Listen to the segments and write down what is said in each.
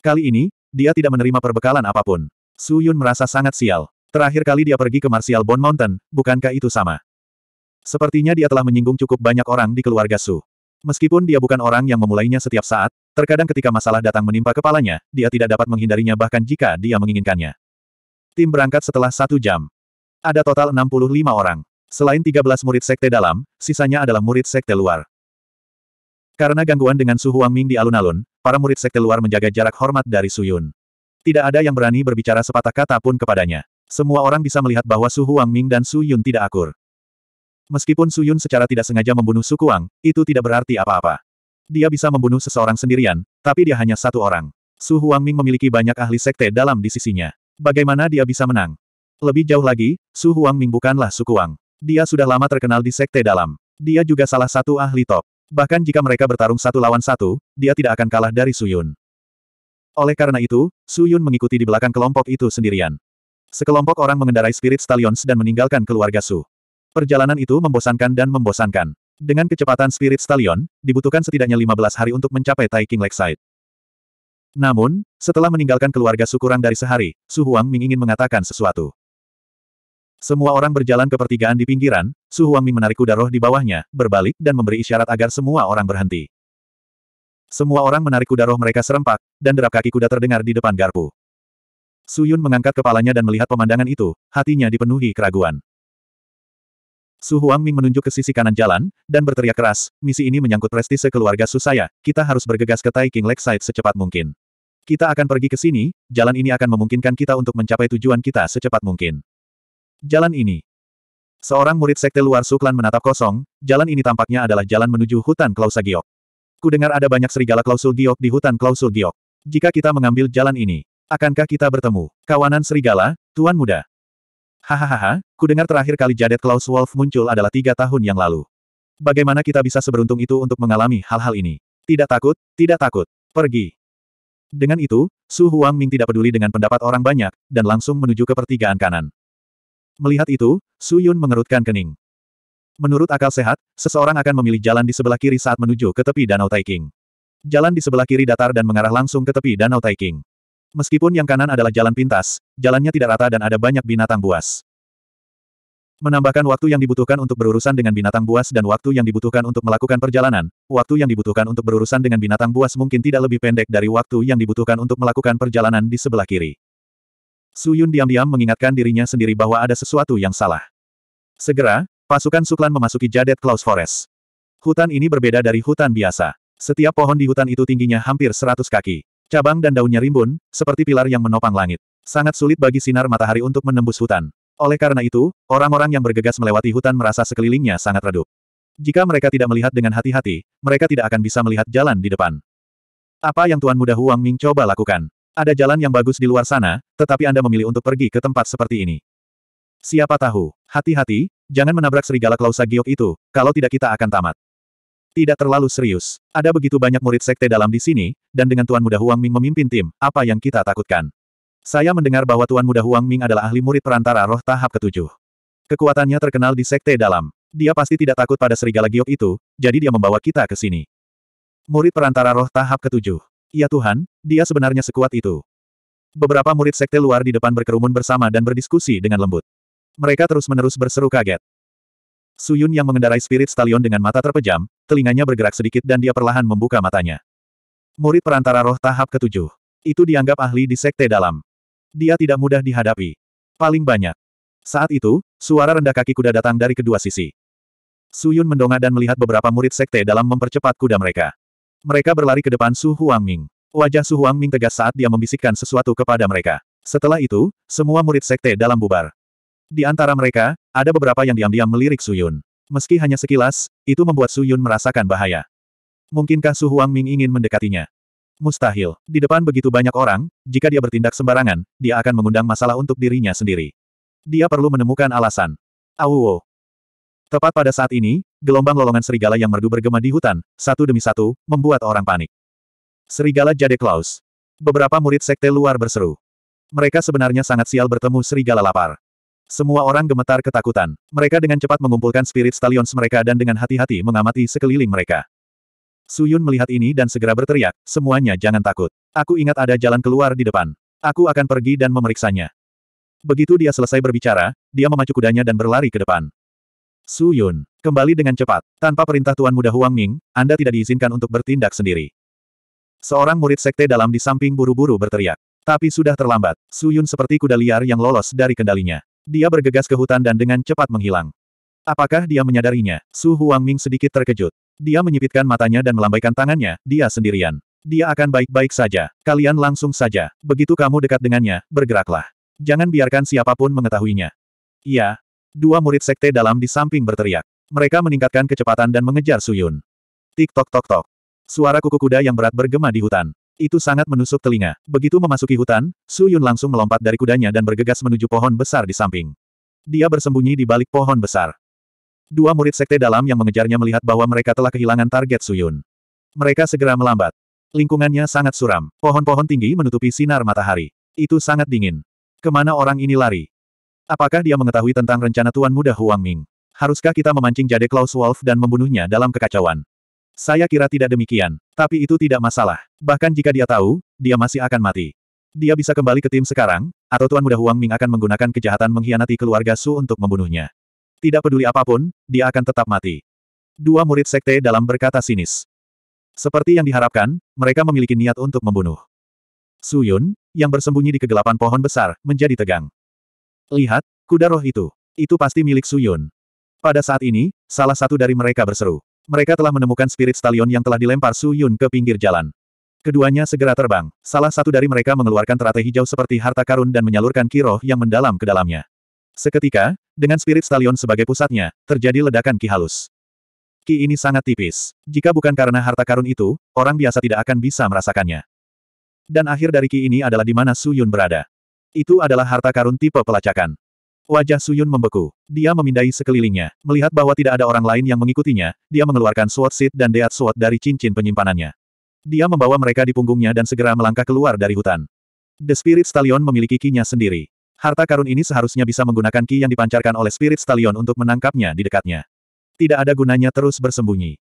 Kali ini, dia tidak menerima perbekalan apapun. Su Yun merasa sangat sial. Terakhir kali dia pergi ke Martial Bone Mountain, bukankah itu sama? Sepertinya dia telah menyinggung cukup banyak orang di keluarga Su. Meskipun dia bukan orang yang memulainya setiap saat, terkadang ketika masalah datang menimpa kepalanya, dia tidak dapat menghindarinya bahkan jika dia menginginkannya. Tim berangkat setelah satu jam. Ada total 65 orang. Selain 13 murid sekte dalam, sisanya adalah murid sekte luar. Karena gangguan dengan Su Huangming di alun-alun, para murid sekte luar menjaga jarak hormat dari Suyun. Tidak ada yang berani berbicara sepatah kata pun kepadanya. Semua orang bisa melihat bahwa Su Ming dan Su Yun tidak akur. Meskipun Su Yun secara tidak sengaja membunuh Su Kuang, itu tidak berarti apa-apa. Dia bisa membunuh seseorang sendirian, tapi dia hanya satu orang. Su Ming memiliki banyak ahli sekte dalam di sisinya. Bagaimana dia bisa menang? Lebih jauh lagi, Su Ming bukanlah Su Kuang. Dia sudah lama terkenal di sekte dalam. Dia juga salah satu ahli top. Bahkan jika mereka bertarung satu lawan satu, dia tidak akan kalah dari Suyun. Oleh karena itu, Suyun mengikuti di belakang kelompok itu sendirian. Sekelompok orang mengendarai Spirit Stallions dan meninggalkan keluarga Su. Perjalanan itu membosankan dan membosankan. Dengan kecepatan Spirit Stallion, dibutuhkan setidaknya 15 hari untuk mencapai Taiking Lakeside. Namun, setelah meninggalkan keluarga Su kurang dari sehari, Su Huang Ming ingin mengatakan sesuatu. Semua orang berjalan ke pertigaan di pinggiran, Su Huang Ming menarik kuda roh di bawahnya, berbalik dan memberi isyarat agar semua orang berhenti. Semua orang menarik kuda roh mereka serempak, dan derap kaki kuda terdengar di depan garpu. Su Yun mengangkat kepalanya dan melihat pemandangan itu, hatinya dipenuhi keraguan. Su Huang Ming menunjuk ke sisi kanan jalan, dan berteriak keras, misi ini menyangkut prestise keluarga Su saya, kita harus bergegas ke King Lakeside secepat mungkin. Kita akan pergi ke sini, jalan ini akan memungkinkan kita untuk mencapai tujuan kita secepat mungkin. Jalan ini. Seorang murid sekte luar Suklan menatap kosong, jalan ini tampaknya adalah jalan menuju hutan Klausa Giok. Ku dengar ada banyak serigala klausul Giok di hutan klausul Giok. Jika kita mengambil jalan ini, akankah kita bertemu? Kawanan serigala, Tuan Muda. Hahaha, Ku dengar terakhir kali Jadet Klaus Wolf muncul adalah tiga tahun yang lalu. Bagaimana kita bisa seberuntung itu untuk mengalami hal-hal ini? Tidak takut, tidak takut. Pergi. Dengan itu, Su Huang Ming tidak peduli dengan pendapat orang banyak, dan langsung menuju ke pertigaan kanan. Melihat itu, Su Yun mengerutkan kening. Menurut akal sehat, seseorang akan memilih jalan di sebelah kiri saat menuju ke tepi Danau Taiking. Jalan di sebelah kiri datar dan mengarah langsung ke tepi Danau Taiking. Meskipun yang kanan adalah jalan pintas, jalannya tidak rata dan ada banyak binatang buas. Menambahkan waktu yang dibutuhkan untuk berurusan dengan binatang buas dan waktu yang dibutuhkan untuk melakukan perjalanan, waktu yang dibutuhkan untuk berurusan dengan binatang buas mungkin tidak lebih pendek dari waktu yang dibutuhkan untuk melakukan perjalanan di sebelah kiri. Su Yun diam-diam mengingatkan dirinya sendiri bahwa ada sesuatu yang salah. Segera, pasukan Suklan memasuki Jadet Klaus Forest. Hutan ini berbeda dari hutan biasa. Setiap pohon di hutan itu tingginya hampir seratus kaki. Cabang dan daunnya rimbun, seperti pilar yang menopang langit. Sangat sulit bagi sinar matahari untuk menembus hutan. Oleh karena itu, orang-orang yang bergegas melewati hutan merasa sekelilingnya sangat redup. Jika mereka tidak melihat dengan hati-hati, mereka tidak akan bisa melihat jalan di depan. Apa yang Tuan Muda Huang Ming coba lakukan? Ada jalan yang bagus di luar sana, tetapi Anda memilih untuk pergi ke tempat seperti ini. Siapa tahu, hati-hati, jangan menabrak serigala klausa giok itu, kalau tidak kita akan tamat. Tidak terlalu serius. Ada begitu banyak murid sekte dalam di sini, dan dengan Tuan Muda Huang Ming memimpin tim, apa yang kita takutkan? Saya mendengar bahwa Tuan Muda Huang Ming adalah ahli murid perantara roh tahap ketujuh. Kekuatannya terkenal di sekte dalam. Dia pasti tidak takut pada serigala giok itu, jadi dia membawa kita ke sini. Murid perantara roh tahap ketujuh. Ya Tuhan, dia sebenarnya sekuat itu. Beberapa murid sekte luar di depan berkerumun bersama dan berdiskusi dengan lembut. Mereka terus-menerus berseru kaget. Suyun yang mengendarai spirit stallion dengan mata terpejam, telinganya bergerak sedikit dan dia perlahan membuka matanya. Murid perantara roh tahap ketujuh. Itu dianggap ahli di sekte dalam. Dia tidak mudah dihadapi. Paling banyak. Saat itu, suara rendah kaki kuda datang dari kedua sisi. Suyun mendongak dan melihat beberapa murid sekte dalam mempercepat kuda mereka. Mereka berlari ke depan Su Huangming. Wajah Su Huangming tegas saat dia membisikkan sesuatu kepada mereka. Setelah itu, semua murid sekte dalam bubar. Di antara mereka, ada beberapa yang diam-diam melirik Su Yun. Meski hanya sekilas, itu membuat Su Yun merasakan bahaya. Mungkinkah Su Huangming ingin mendekatinya? Mustahil. Di depan begitu banyak orang, jika dia bertindak sembarangan, dia akan mengundang masalah untuk dirinya sendiri. Dia perlu menemukan alasan. Awuo. Tepat pada saat ini, gelombang lolongan serigala yang merdu bergema di hutan, satu demi satu, membuat orang panik. Serigala Jade Klaus. Beberapa murid sekte luar berseru. Mereka sebenarnya sangat sial bertemu serigala lapar. Semua orang gemetar ketakutan. Mereka dengan cepat mengumpulkan spirit stallions mereka dan dengan hati-hati mengamati sekeliling mereka. Suyun melihat ini dan segera berteriak, semuanya jangan takut. Aku ingat ada jalan keluar di depan. Aku akan pergi dan memeriksanya. Begitu dia selesai berbicara, dia memacu kudanya dan berlari ke depan. Su Yun, kembali dengan cepat. Tanpa perintah Tuan Muda Huang Ming, Anda tidak diizinkan untuk bertindak sendiri. Seorang murid sekte dalam di samping buru-buru berteriak. Tapi sudah terlambat, Su Yun seperti kuda liar yang lolos dari kendalinya. Dia bergegas ke hutan dan dengan cepat menghilang. Apakah dia menyadarinya? Su Huang Ming sedikit terkejut. Dia menyipitkan matanya dan melambaikan tangannya, dia sendirian. Dia akan baik-baik saja. Kalian langsung saja. Begitu kamu dekat dengannya, bergeraklah. Jangan biarkan siapapun mengetahuinya. Iya, Dua murid sekte dalam di samping berteriak. Mereka meningkatkan kecepatan dan mengejar Suyun. Tik tok tok tok. Suara kuku kuda yang berat bergema di hutan. Itu sangat menusuk telinga. Begitu memasuki hutan, Suyun langsung melompat dari kudanya dan bergegas menuju pohon besar di samping. Dia bersembunyi di balik pohon besar. Dua murid sekte dalam yang mengejarnya melihat bahwa mereka telah kehilangan target Suyun. Mereka segera melambat. Lingkungannya sangat suram. Pohon-pohon tinggi menutupi sinar matahari. Itu sangat dingin. Kemana orang ini lari? Apakah dia mengetahui tentang rencana Tuan Muda Huang Ming? Haruskah kita memancing jade Klaus Wolf dan membunuhnya dalam kekacauan? Saya kira tidak demikian, tapi itu tidak masalah. Bahkan jika dia tahu, dia masih akan mati. Dia bisa kembali ke tim sekarang, atau Tuan Muda Huang Ming akan menggunakan kejahatan mengkhianati keluarga Su untuk membunuhnya. Tidak peduli apapun, dia akan tetap mati. Dua murid sekte dalam berkata sinis. Seperti yang diharapkan, mereka memiliki niat untuk membunuh. Su Yun, yang bersembunyi di kegelapan pohon besar, menjadi tegang. Lihat, kuda roh itu. Itu pasti milik Suyun. Pada saat ini, salah satu dari mereka berseru. Mereka telah menemukan spirit stallion yang telah dilempar Suyun ke pinggir jalan. Keduanya segera terbang. Salah satu dari mereka mengeluarkan teratai hijau seperti harta karun dan menyalurkan kiroh yang mendalam ke dalamnya. Seketika, dengan spirit stallion sebagai pusatnya, terjadi ledakan ki halus. Ki ini sangat tipis. Jika bukan karena harta karun itu, orang biasa tidak akan bisa merasakannya. Dan akhir dari Ki ini adalah di mana Suyun berada. Itu adalah harta karun tipe pelacakan. Wajah Suyun membeku. Dia memindai sekelilingnya. Melihat bahwa tidak ada orang lain yang mengikutinya, dia mengeluarkan sword seed dan deat sword dari cincin penyimpanannya. Dia membawa mereka di punggungnya dan segera melangkah keluar dari hutan. The Spirit Stallion memiliki kinya sendiri. Harta karun ini seharusnya bisa menggunakan ki yang dipancarkan oleh Spirit Stallion untuk menangkapnya di dekatnya. Tidak ada gunanya terus bersembunyi.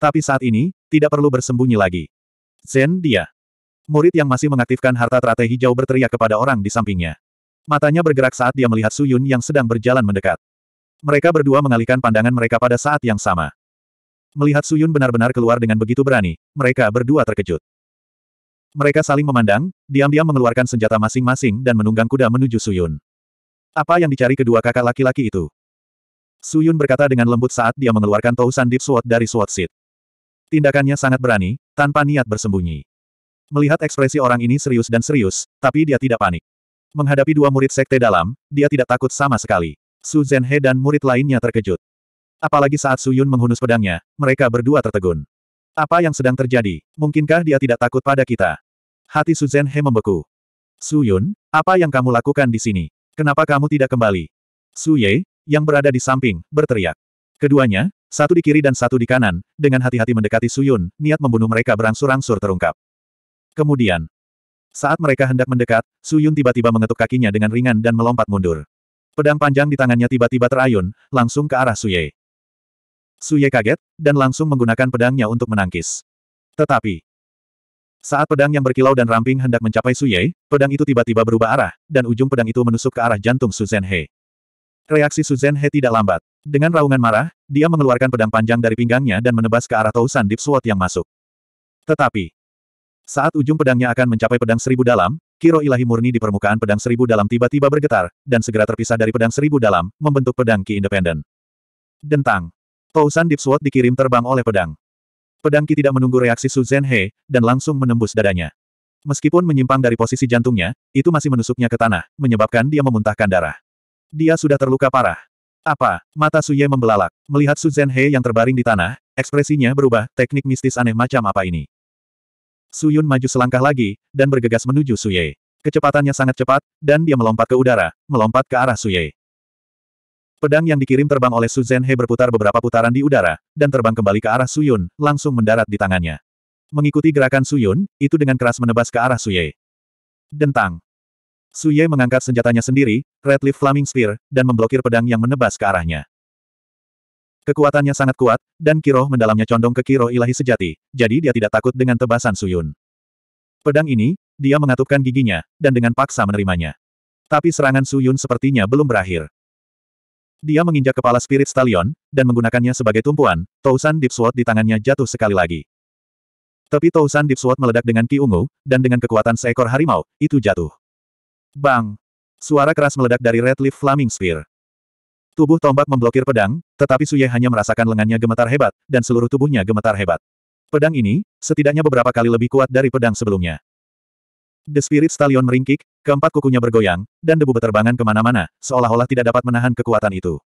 Tapi saat ini, tidak perlu bersembunyi lagi. Zen dia. Murid yang masih mengaktifkan harta teratai hijau berteriak kepada orang di sampingnya. Matanya bergerak saat dia melihat Su Yun yang sedang berjalan mendekat. Mereka berdua mengalihkan pandangan mereka pada saat yang sama. Melihat Su Yun benar-benar keluar dengan begitu berani, mereka berdua terkejut. Mereka saling memandang, diam-diam mengeluarkan senjata masing-masing dan menunggang kuda menuju Su Yun. Apa yang dicari kedua kakak laki-laki itu? Su Yun berkata dengan lembut saat dia mengeluarkan Tousan Deep Sword dari Sword Seat. Tindakannya sangat berani, tanpa niat bersembunyi. Melihat ekspresi orang ini serius dan serius, tapi dia tidak panik. Menghadapi dua murid sekte dalam, dia tidak takut sama sekali. Su Zhenhe dan murid lainnya terkejut. Apalagi saat Su Yun menghunus pedangnya, mereka berdua tertegun. Apa yang sedang terjadi? Mungkinkah dia tidak takut pada kita? Hati Su Zhenhe membeku. Su Yun, apa yang kamu lakukan di sini? Kenapa kamu tidak kembali? Su Ye, yang berada di samping, berteriak. Keduanya, satu di kiri dan satu di kanan, dengan hati-hati mendekati Su Yun, niat membunuh mereka berangsur-angsur terungkap. Kemudian, saat mereka hendak mendekat, Su Yun tiba-tiba mengetuk kakinya dengan ringan dan melompat mundur. Pedang panjang di tangannya tiba-tiba terayun, langsung ke arah Su Ye. Su Ye kaget, dan langsung menggunakan pedangnya untuk menangkis. Tetapi, saat pedang yang berkilau dan ramping hendak mencapai Su Ye, pedang itu tiba-tiba berubah arah, dan ujung pedang itu menusuk ke arah jantung Su Zhen He. Reaksi Su Zhen He tidak lambat. Dengan raungan marah, dia mengeluarkan pedang panjang dari pinggangnya dan menebas ke arah Tousan Deep Suot yang masuk. Tetapi, saat ujung pedangnya akan mencapai pedang seribu dalam, kiro ilahi murni di permukaan pedang seribu dalam tiba-tiba bergetar, dan segera terpisah dari pedang seribu dalam, membentuk pedang Ki Independen. Dentang. Tousan Deep Sword dikirim terbang oleh pedang. Pedang Ki tidak menunggu reaksi Su Zhenhe, dan langsung menembus dadanya. Meskipun menyimpang dari posisi jantungnya, itu masih menusuknya ke tanah, menyebabkan dia memuntahkan darah. Dia sudah terluka parah. Apa? Mata su ye membelalak. Melihat Su Zhenhe yang terbaring di tanah, ekspresinya berubah, teknik mistis aneh macam apa ini. Suyun maju selangkah lagi, dan bergegas menuju Suye. Kecepatannya sangat cepat, dan dia melompat ke udara, melompat ke arah Suye. Pedang yang dikirim terbang oleh Su Zhenhe berputar beberapa putaran di udara, dan terbang kembali ke arah Suyun, langsung mendarat di tangannya. Mengikuti gerakan Suyun, itu dengan keras menebas ke arah Suye. Dentang. Suye mengangkat senjatanya sendiri, Red Leaf Flaming Spear, dan memblokir pedang yang menebas ke arahnya. Kekuatannya sangat kuat, dan kiroh mendalamnya condong ke kiroh ilahi sejati, jadi dia tidak takut dengan tebasan Suyun. Pedang ini, dia mengatupkan giginya, dan dengan paksa menerimanya. Tapi serangan Suyun sepertinya belum berakhir. Dia menginjak kepala Spirit Stallion, dan menggunakannya sebagai tumpuan, Tousan Deep Sword di tangannya jatuh sekali lagi. Tapi Tousan Deep Sword meledak dengan ki ungu, dan dengan kekuatan seekor harimau, itu jatuh. Bang! Suara keras meledak dari Red Leaf Flaming Spear. Tubuh tombak memblokir pedang, tetapi Suye hanya merasakan lengannya gemetar hebat, dan seluruh tubuhnya gemetar hebat. Pedang ini, setidaknya beberapa kali lebih kuat dari pedang sebelumnya. The Spirit Stallion meringkik, keempat kukunya bergoyang, dan debu beterbangan kemana-mana, seolah-olah tidak dapat menahan kekuatan itu.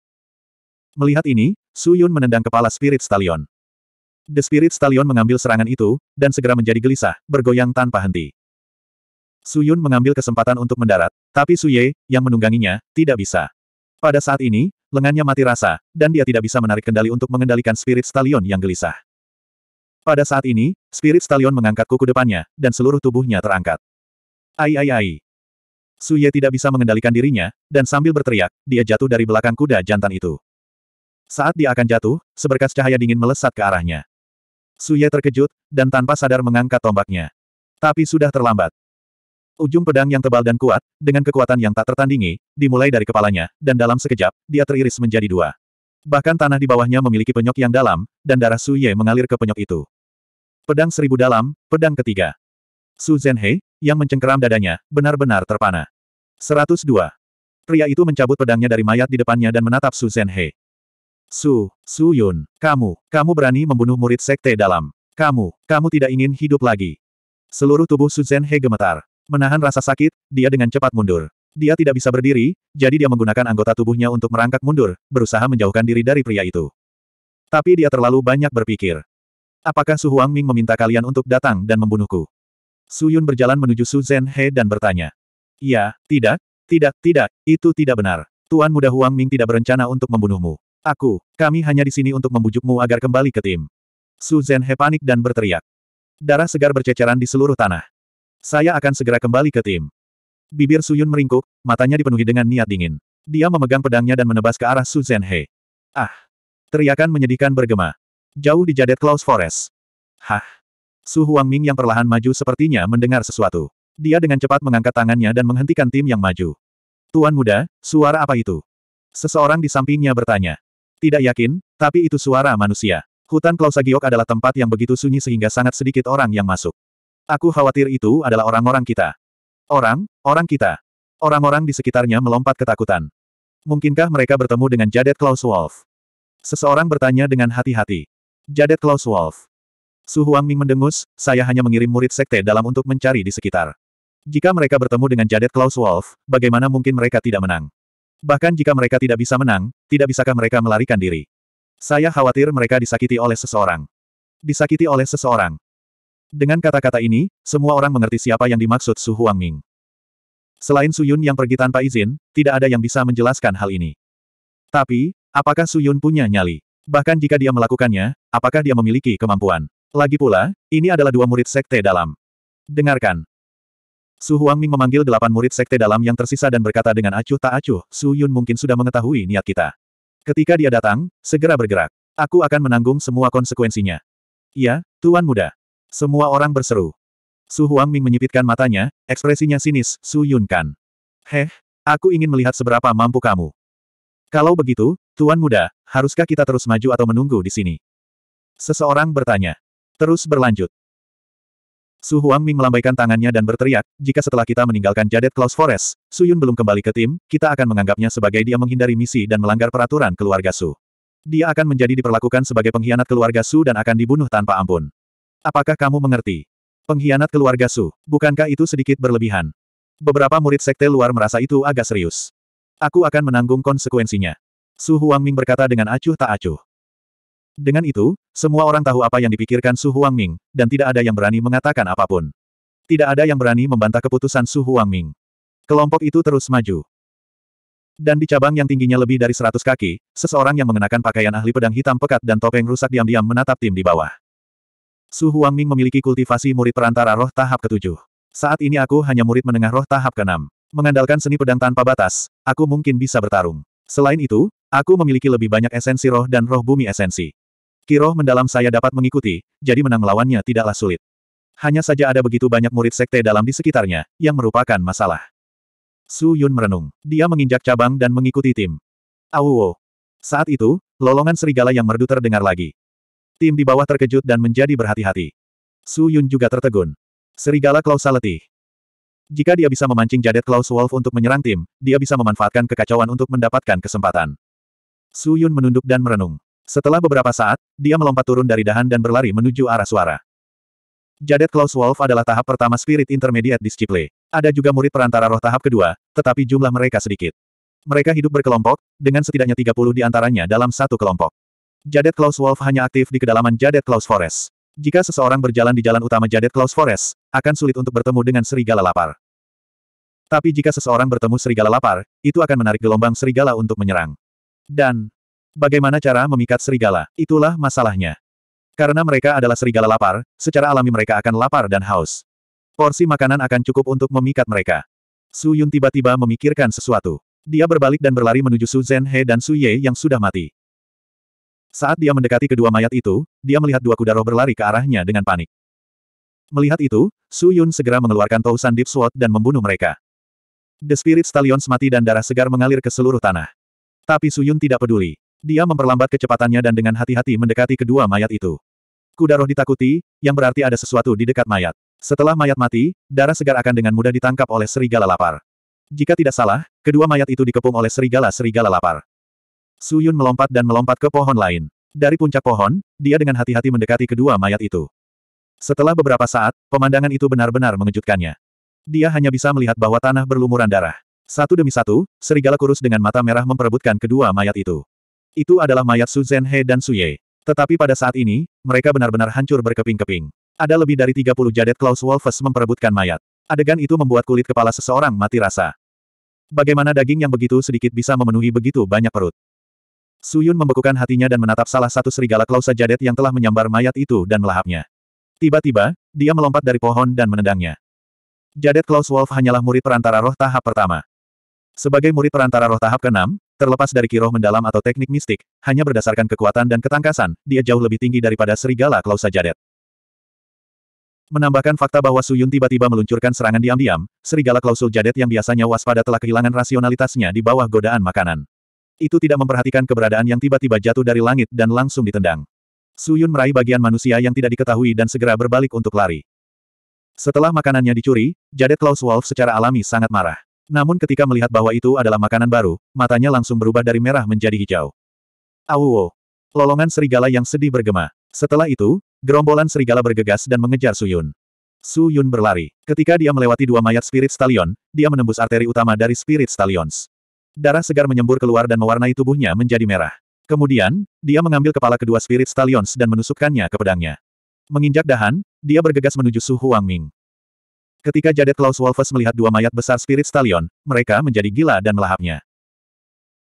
Melihat ini, Su Yun menendang kepala Spirit Stallion. The Spirit Stallion mengambil serangan itu, dan segera menjadi gelisah, bergoyang tanpa henti. Su Yun mengambil kesempatan untuk mendarat, tapi Su Ye, yang menungganginya, tidak bisa. Pada saat ini, lengannya mati rasa, dan dia tidak bisa menarik kendali untuk mengendalikan spirit stallion yang gelisah. Pada saat ini, spirit stallion mengangkat kuku depannya, dan seluruh tubuhnya terangkat. Ai ai ai. Su Ye tidak bisa mengendalikan dirinya, dan sambil berteriak, dia jatuh dari belakang kuda jantan itu. Saat dia akan jatuh, seberkas cahaya dingin melesat ke arahnya. Su Ye terkejut, dan tanpa sadar mengangkat tombaknya. Tapi sudah terlambat. Ujung pedang yang tebal dan kuat, dengan kekuatan yang tak tertandingi, dimulai dari kepalanya, dan dalam sekejap, dia teriris menjadi dua. Bahkan tanah di bawahnya memiliki penyok yang dalam, dan darah Su Ye mengalir ke penyok itu. Pedang seribu dalam, pedang ketiga. Su Zhenhe, yang mencengkeram dadanya, benar-benar terpana. 102. Pria itu mencabut pedangnya dari mayat di depannya dan menatap Su Zhenhe. Su, Su Yun, kamu, kamu berani membunuh murid sekte dalam. Kamu, kamu tidak ingin hidup lagi. Seluruh tubuh Su Zhenhe gemetar. Menahan rasa sakit, dia dengan cepat mundur. Dia tidak bisa berdiri, jadi dia menggunakan anggota tubuhnya untuk merangkak mundur, berusaha menjauhkan diri dari pria itu. Tapi dia terlalu banyak berpikir. Apakah Su Huang Ming meminta kalian untuk datang dan membunuhku? Su Yun berjalan menuju Su Zhen He dan bertanya. Ya, tidak, tidak, tidak, itu tidak benar. Tuan muda Huang Ming tidak berencana untuk membunuhmu. Aku, kami hanya di sini untuk membujukmu agar kembali ke tim. Su Zhen He panik dan berteriak. Darah segar berceceran di seluruh tanah. Saya akan segera kembali ke tim. Bibir Suyun meringkuk, matanya dipenuhi dengan niat dingin. Dia memegang pedangnya dan menebas ke arah Su Zhenhe. Ah! Teriakan menyedihkan bergema. Jauh di jadet Klaus Forest. Hah! Su Huang Ming yang perlahan maju sepertinya mendengar sesuatu. Dia dengan cepat mengangkat tangannya dan menghentikan tim yang maju. Tuan muda, suara apa itu? Seseorang di sampingnya bertanya. Tidak yakin, tapi itu suara manusia. Hutan Klausagiok adalah tempat yang begitu sunyi sehingga sangat sedikit orang yang masuk. Aku khawatir itu adalah orang-orang kita. Orang, orang kita. Orang-orang di sekitarnya melompat ketakutan. Mungkinkah mereka bertemu dengan Jadet Klaus Wolf? Seseorang bertanya dengan hati-hati. Jadet Klaus Wolf. Su Huang Ming mendengus, saya hanya mengirim murid sekte dalam untuk mencari di sekitar. Jika mereka bertemu dengan Jadet Klaus Wolf, bagaimana mungkin mereka tidak menang? Bahkan jika mereka tidak bisa menang, tidak bisakah mereka melarikan diri? Saya khawatir mereka disakiti oleh seseorang. Disakiti oleh seseorang. Dengan kata-kata ini, semua orang mengerti siapa yang dimaksud Su Huangming. Selain Su Yun yang pergi tanpa izin, tidak ada yang bisa menjelaskan hal ini. Tapi, apakah Su Yun punya nyali? Bahkan jika dia melakukannya, apakah dia memiliki kemampuan? Lagi pula, ini adalah dua murid sekte dalam. Dengarkan. Su Huangming memanggil delapan murid sekte dalam yang tersisa dan berkata dengan acuh tak acuh, Su Yun mungkin sudah mengetahui niat kita. Ketika dia datang, segera bergerak. Aku akan menanggung semua konsekuensinya. Ya, Tuan Muda. Semua orang berseru. Su Huang Ming menyipitkan matanya, ekspresinya sinis, Su Yun Kan, Heh, aku ingin melihat seberapa mampu kamu. Kalau begitu, Tuan Muda, haruskah kita terus maju atau menunggu di sini? Seseorang bertanya. Terus berlanjut. Su Huang Ming melambaikan tangannya dan berteriak, jika setelah kita meninggalkan Jadet Klaus Forest, Su Yun belum kembali ke tim, kita akan menganggapnya sebagai dia menghindari misi dan melanggar peraturan keluarga Su. Dia akan menjadi diperlakukan sebagai pengkhianat keluarga Su dan akan dibunuh tanpa ampun. Apakah kamu mengerti? Pengkhianat keluarga Su, bukankah itu sedikit berlebihan? Beberapa murid sekte luar merasa itu agak serius. Aku akan menanggung konsekuensinya. Su Huangming berkata dengan acuh tak acuh. Dengan itu, semua orang tahu apa yang dipikirkan Su Huangming, dan tidak ada yang berani mengatakan apapun. Tidak ada yang berani membantah keputusan Su Huangming. Kelompok itu terus maju. Dan di cabang yang tingginya lebih dari 100 kaki, seseorang yang mengenakan pakaian ahli pedang hitam pekat dan topeng rusak diam-diam menatap tim di bawah. Su Huang Ming memiliki kultivasi murid perantara roh tahap ketujuh. Saat ini aku hanya murid menengah roh tahap keenam. Mengandalkan seni pedang tanpa batas, aku mungkin bisa bertarung. Selain itu, aku memiliki lebih banyak esensi roh dan roh bumi esensi. Kiroh mendalam saya dapat mengikuti, jadi menang melawannya tidaklah sulit. Hanya saja ada begitu banyak murid sekte dalam di sekitarnya, yang merupakan masalah. Su Yun merenung. Dia menginjak cabang dan mengikuti tim. Awo. Saat itu, lolongan serigala yang merdu terdengar lagi. Tim di bawah terkejut dan menjadi berhati-hati. Su Yun juga tertegun. Serigala Klaus letih. Jika dia bisa memancing jadet Klaus Wolf untuk menyerang tim, dia bisa memanfaatkan kekacauan untuk mendapatkan kesempatan. Su Yun menunduk dan merenung. Setelah beberapa saat, dia melompat turun dari dahan dan berlari menuju arah suara. Jadet Klaus Wolf adalah tahap pertama Spirit Intermediate Disciple. Ada juga murid perantara roh tahap kedua, tetapi jumlah mereka sedikit. Mereka hidup berkelompok, dengan setidaknya 30 di antaranya dalam satu kelompok. Jadet Klaus Wolf hanya aktif di kedalaman Jadet Klaus Forest. Jika seseorang berjalan di jalan utama Jadet Klaus Forest, akan sulit untuk bertemu dengan serigala lapar. Tapi jika seseorang bertemu serigala lapar, itu akan menarik gelombang serigala untuk menyerang. Dan, bagaimana cara memikat serigala? Itulah masalahnya. Karena mereka adalah serigala lapar, secara alami mereka akan lapar dan haus. Porsi makanan akan cukup untuk memikat mereka. Su Yun tiba-tiba memikirkan sesuatu. Dia berbalik dan berlari menuju Su Zhen dan Su Ye yang sudah mati. Saat dia mendekati kedua mayat itu, dia melihat dua kuda roh berlari ke arahnya dengan panik. Melihat itu, Su Yun segera mengeluarkan Tousan Deep Sword dan membunuh mereka. The Spirit Stallion semati dan darah segar mengalir ke seluruh tanah. Tapi Su Yun tidak peduli. Dia memperlambat kecepatannya dan dengan hati-hati mendekati kedua mayat itu. Kuda roh ditakuti, yang berarti ada sesuatu di dekat mayat. Setelah mayat mati, darah segar akan dengan mudah ditangkap oleh serigala lapar. Jika tidak salah, kedua mayat itu dikepung oleh serigala-serigala lapar. Su Yun melompat dan melompat ke pohon lain. Dari puncak pohon, dia dengan hati-hati mendekati kedua mayat itu. Setelah beberapa saat, pemandangan itu benar-benar mengejutkannya. Dia hanya bisa melihat bahwa tanah berlumuran darah. Satu demi satu, serigala kurus dengan mata merah memperebutkan kedua mayat itu. Itu adalah mayat Su Zhenhe dan Su Ye. Tetapi pada saat ini, mereka benar-benar hancur berkeping-keping. Ada lebih dari 30 jadet Klaus Wolfes memperebutkan mayat. Adegan itu membuat kulit kepala seseorang mati rasa. Bagaimana daging yang begitu sedikit bisa memenuhi begitu banyak perut? Suyun membekukan hatinya dan menatap salah satu serigala klausa jadet yang telah menyambar mayat itu dan melahapnya. Tiba-tiba, dia melompat dari pohon dan menendangnya. Jadet Klaus Wolf hanyalah murid perantara roh tahap pertama. Sebagai murid perantara roh tahap keenam, terlepas dari kiroh mendalam atau teknik mistik, hanya berdasarkan kekuatan dan ketangkasan, dia jauh lebih tinggi daripada serigala klausa jadet. Menambahkan fakta bahwa Suyun tiba-tiba meluncurkan serangan diam-diam, serigala klausul jadet yang biasanya waspada telah kehilangan rasionalitasnya di bawah godaan makanan. Itu tidak memperhatikan keberadaan yang tiba-tiba jatuh dari langit dan langsung ditendang. Su Yun meraih bagian manusia yang tidak diketahui dan segera berbalik untuk lari. Setelah makanannya dicuri, Jadet Klaus Wolf secara alami sangat marah. Namun ketika melihat bahwa itu adalah makanan baru, matanya langsung berubah dari merah menjadi hijau. Awuwo! Oh. Lolongan serigala yang sedih bergema. Setelah itu, gerombolan serigala bergegas dan mengejar Su Yun. Su Yun berlari. Ketika dia melewati dua mayat Spirit Stallion, dia menembus arteri utama dari Spirit Stallions. Darah segar menyembur keluar dan mewarnai tubuhnya menjadi merah. Kemudian, dia mengambil kepala kedua spirit stallions dan menusukkannya ke pedangnya. Menginjak dahan, dia bergegas menuju suhu Wang Ming. Ketika Jadet Klaus Wolfes melihat dua mayat besar spirit stallion, mereka menjadi gila dan melahapnya.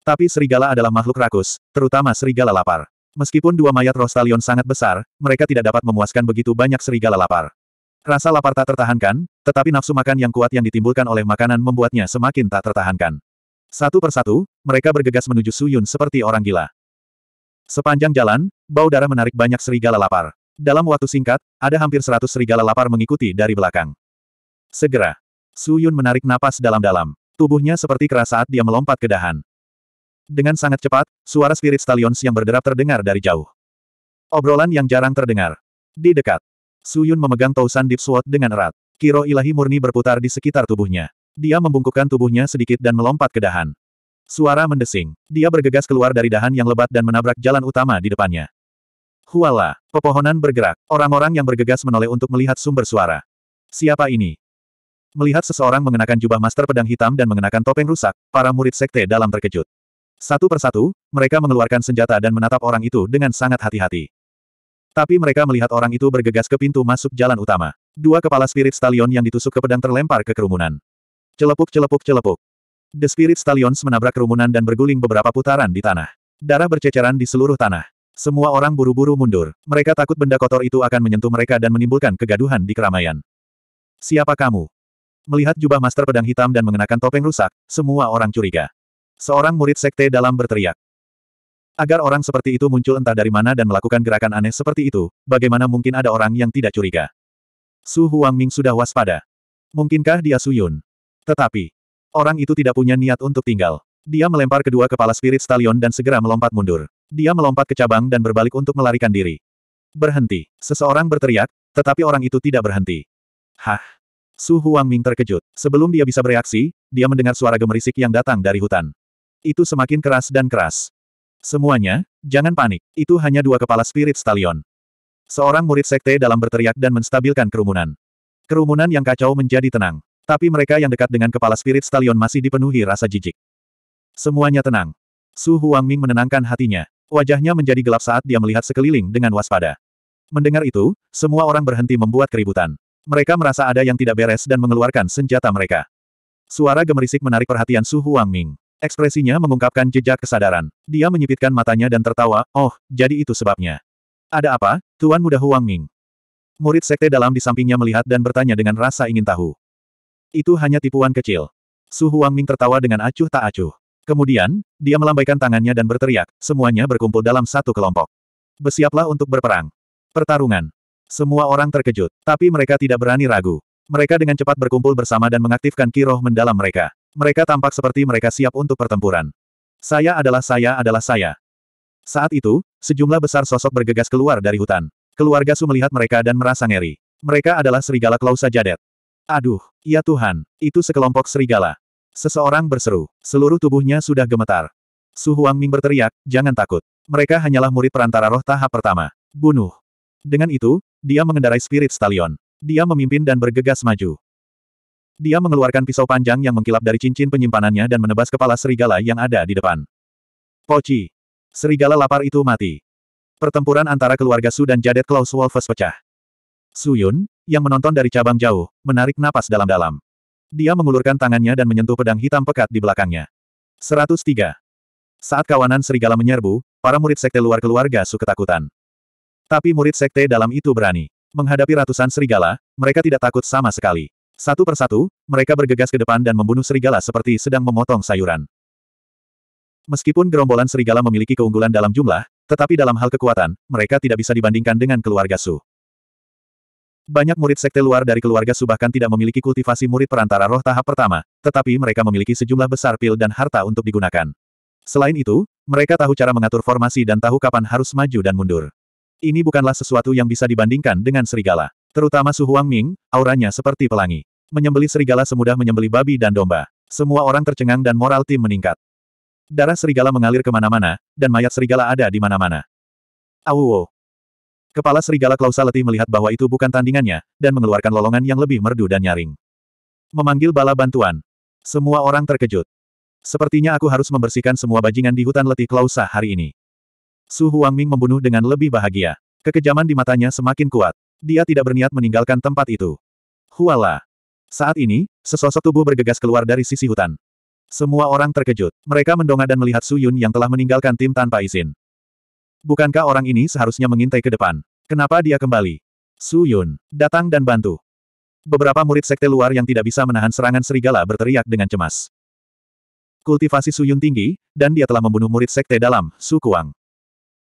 Tapi serigala adalah makhluk rakus, terutama serigala lapar. Meskipun dua mayat roh stallion sangat besar, mereka tidak dapat memuaskan begitu banyak serigala lapar. Rasa lapar tak tertahankan, tetapi nafsu makan yang kuat yang ditimbulkan oleh makanan membuatnya semakin tak tertahankan. Satu persatu, mereka bergegas menuju Suyun seperti orang gila. Sepanjang jalan, bau darah menarik banyak serigala lapar. Dalam waktu singkat, ada hampir seratus serigala lapar mengikuti dari belakang. Segera, Suyun menarik napas dalam-dalam. Tubuhnya seperti keras saat dia melompat ke dahan. Dengan sangat cepat, suara spirit stallions yang berderap terdengar dari jauh. Obrolan yang jarang terdengar. Di dekat, Suyun memegang Tausan Deep Sword dengan erat. Kiro ilahi murni berputar di sekitar tubuhnya. Dia membungkukkan tubuhnya sedikit dan melompat ke dahan. Suara mendesing. Dia bergegas keluar dari dahan yang lebat dan menabrak jalan utama di depannya. Huala, pepohonan bergerak. Orang-orang yang bergegas menoleh untuk melihat sumber suara. Siapa ini? Melihat seseorang mengenakan jubah master pedang hitam dan mengenakan topeng rusak, para murid sekte dalam terkejut. Satu persatu, mereka mengeluarkan senjata dan menatap orang itu dengan sangat hati-hati. Tapi mereka melihat orang itu bergegas ke pintu masuk jalan utama. Dua kepala spirit stallion yang ditusuk ke pedang terlempar ke kerumunan. Celepuk celepuk celepuk. The Spirit Stallions menabrak kerumunan dan berguling beberapa putaran di tanah. Darah berceceran di seluruh tanah. Semua orang buru-buru mundur. Mereka takut benda kotor itu akan menyentuh mereka dan menimbulkan kegaduhan di keramaian. Siapa kamu? Melihat jubah Master Pedang Hitam dan mengenakan topeng rusak, semua orang curiga. Seorang murid sekte dalam berteriak. Agar orang seperti itu muncul entah dari mana dan melakukan gerakan aneh seperti itu, bagaimana mungkin ada orang yang tidak curiga? Su Huangming sudah waspada. Mungkinkah dia Su Yun? Tetapi, orang itu tidak punya niat untuk tinggal. Dia melempar kedua kepala spirit stallion dan segera melompat mundur. Dia melompat ke cabang dan berbalik untuk melarikan diri. Berhenti. Seseorang berteriak, tetapi orang itu tidak berhenti. Hah? Su Huang Ming terkejut. Sebelum dia bisa bereaksi, dia mendengar suara gemerisik yang datang dari hutan. Itu semakin keras dan keras. Semuanya, jangan panik. Itu hanya dua kepala spirit stallion. Seorang murid sekte dalam berteriak dan menstabilkan kerumunan. Kerumunan yang kacau menjadi tenang. Tapi mereka yang dekat dengan kepala spirit Stallion masih dipenuhi rasa jijik. Semuanya tenang. Su Ming menenangkan hatinya. Wajahnya menjadi gelap saat dia melihat sekeliling dengan waspada. Mendengar itu, semua orang berhenti membuat keributan. Mereka merasa ada yang tidak beres dan mengeluarkan senjata mereka. Suara gemerisik menarik perhatian Su Ming. Ekspresinya mengungkapkan jejak kesadaran. Dia menyipitkan matanya dan tertawa, oh, jadi itu sebabnya. Ada apa, Tuan Muda Huang Ming? Murid sekte dalam di sampingnya melihat dan bertanya dengan rasa ingin tahu. Itu hanya tipuan kecil. Su Huang Ming tertawa dengan acuh tak acuh. Kemudian, dia melambaikan tangannya dan berteriak, semuanya berkumpul dalam satu kelompok. Bersiaplah untuk berperang. Pertarungan. Semua orang terkejut, tapi mereka tidak berani ragu. Mereka dengan cepat berkumpul bersama dan mengaktifkan kiroh mendalam mereka. Mereka tampak seperti mereka siap untuk pertempuran. Saya adalah saya adalah saya. Saat itu, sejumlah besar sosok bergegas keluar dari hutan. Keluarga Su melihat mereka dan merasa ngeri. Mereka adalah serigala Klausa Jadet. Aduh, ya Tuhan, itu sekelompok serigala. Seseorang berseru, seluruh tubuhnya sudah gemetar. Su Huang Ming berteriak, jangan takut. Mereka hanyalah murid perantara roh tahap pertama. Bunuh. Dengan itu, dia mengendarai spirit stallion. Dia memimpin dan bergegas maju. Dia mengeluarkan pisau panjang yang mengkilap dari cincin penyimpanannya dan menebas kepala serigala yang ada di depan. Poci. Serigala lapar itu mati. Pertempuran antara keluarga Su dan Jadet Klaus Wolfes pecah. Su Yun, yang menonton dari cabang jauh, menarik napas dalam-dalam. Dia mengulurkan tangannya dan menyentuh pedang hitam pekat di belakangnya. 103. Saat kawanan serigala menyerbu, para murid sekte luar keluarga su ketakutan. Tapi murid sekte dalam itu berani. Menghadapi ratusan serigala, mereka tidak takut sama sekali. Satu persatu, mereka bergegas ke depan dan membunuh serigala seperti sedang memotong sayuran. Meskipun gerombolan serigala memiliki keunggulan dalam jumlah, tetapi dalam hal kekuatan, mereka tidak bisa dibandingkan dengan keluarga Su. Banyak murid sekte luar dari keluarga Su bahkan tidak memiliki kultivasi murid perantara roh tahap pertama, tetapi mereka memiliki sejumlah besar pil dan harta untuk digunakan. Selain itu, mereka tahu cara mengatur formasi dan tahu kapan harus maju dan mundur. Ini bukanlah sesuatu yang bisa dibandingkan dengan serigala. Terutama Su Huang Ming, auranya seperti pelangi. Menyembeli serigala semudah menyembeli babi dan domba. Semua orang tercengang dan moral tim meningkat. Darah serigala mengalir kemana-mana, dan mayat serigala ada di mana-mana. Awuwo, Kepala serigala Klausa letih melihat bahwa itu bukan tandingannya, dan mengeluarkan lolongan yang lebih merdu dan nyaring. Memanggil bala bantuan. Semua orang terkejut. Sepertinya aku harus membersihkan semua bajingan di hutan letih Klausa hari ini. Su Huangming membunuh dengan lebih bahagia. Kekejaman di matanya semakin kuat. Dia tidak berniat meninggalkan tempat itu. Huala. Saat ini, sesosok tubuh bergegas keluar dari sisi hutan. Semua orang terkejut. Mereka mendongak dan melihat Su Yun yang telah meninggalkan tim tanpa izin. Bukankah orang ini seharusnya mengintai ke depan? Kenapa dia kembali? Su Yun, datang dan bantu. Beberapa murid sekte luar yang tidak bisa menahan serangan serigala berteriak dengan cemas. Kultivasi Su Yun tinggi, dan dia telah membunuh murid sekte dalam, Su Kuang.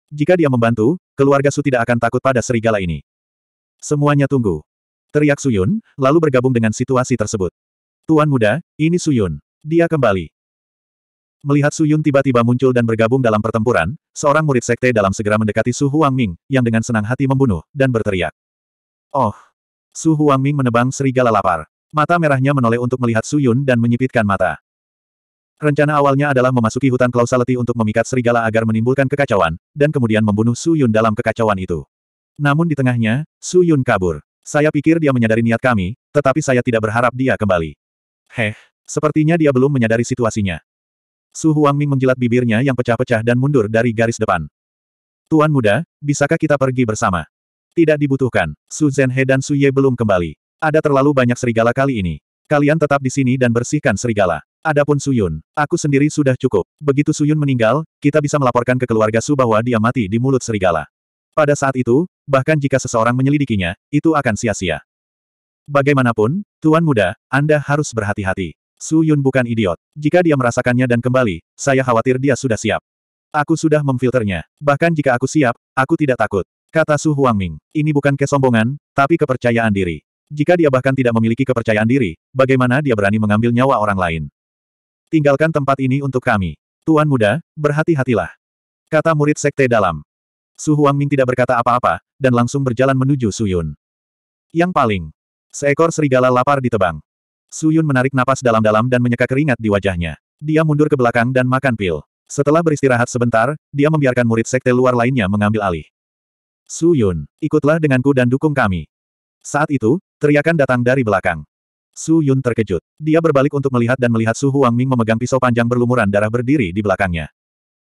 Jika dia membantu, keluarga Su tidak akan takut pada serigala ini. Semuanya tunggu. Teriak Su Yun, lalu bergabung dengan situasi tersebut. Tuan muda, ini Su Yun. Dia kembali. Melihat Su Yun tiba-tiba muncul dan bergabung dalam pertempuran, seorang murid sekte dalam segera mendekati Su Huang Ming yang dengan senang hati membunuh, dan berteriak. Oh! Su Huang Ming menebang serigala lapar. Mata merahnya menoleh untuk melihat Su Yun dan menyipitkan mata. Rencana awalnya adalah memasuki hutan Klausaleti untuk memikat serigala agar menimbulkan kekacauan, dan kemudian membunuh Su Yun dalam kekacauan itu. Namun di tengahnya, Su Yun kabur. Saya pikir dia menyadari niat kami, tetapi saya tidak berharap dia kembali. Heh, sepertinya dia belum menyadari situasinya. Su Huang Ming menjilat bibirnya yang pecah-pecah dan mundur dari garis depan. Tuan muda, bisakah kita pergi bersama? Tidak dibutuhkan. Su Zhenhe dan Su Ye belum kembali. Ada terlalu banyak serigala kali ini. Kalian tetap di sini dan bersihkan serigala. Adapun Su Yun, aku sendiri sudah cukup. Begitu Su Yun meninggal, kita bisa melaporkan ke keluarga Su bahwa dia mati di mulut serigala. Pada saat itu, bahkan jika seseorang menyelidikinya, itu akan sia-sia. Bagaimanapun, Tuan Muda, Anda harus berhati-hati. Su Yun bukan idiot. Jika dia merasakannya dan kembali, saya khawatir dia sudah siap. Aku sudah memfilternya. Bahkan jika aku siap, aku tidak takut. Kata Su Huangming. Ini bukan kesombongan, tapi kepercayaan diri. Jika dia bahkan tidak memiliki kepercayaan diri, bagaimana dia berani mengambil nyawa orang lain? Tinggalkan tempat ini untuk kami. Tuan muda, berhati-hatilah. Kata murid sekte dalam. Su Huangming tidak berkata apa-apa, dan langsung berjalan menuju Su Yun. Yang paling, seekor serigala lapar ditebang. Suyun menarik napas dalam-dalam dan menyeka keringat di wajahnya. Dia mundur ke belakang dan makan pil. Setelah beristirahat sebentar, dia membiarkan murid sekte luar lainnya mengambil alih. Suyun, ikutlah denganku dan dukung kami. Saat itu, teriakan datang dari belakang. Suyun terkejut. Dia berbalik untuk melihat dan melihat Su Huang Ming memegang pisau panjang berlumuran darah berdiri di belakangnya.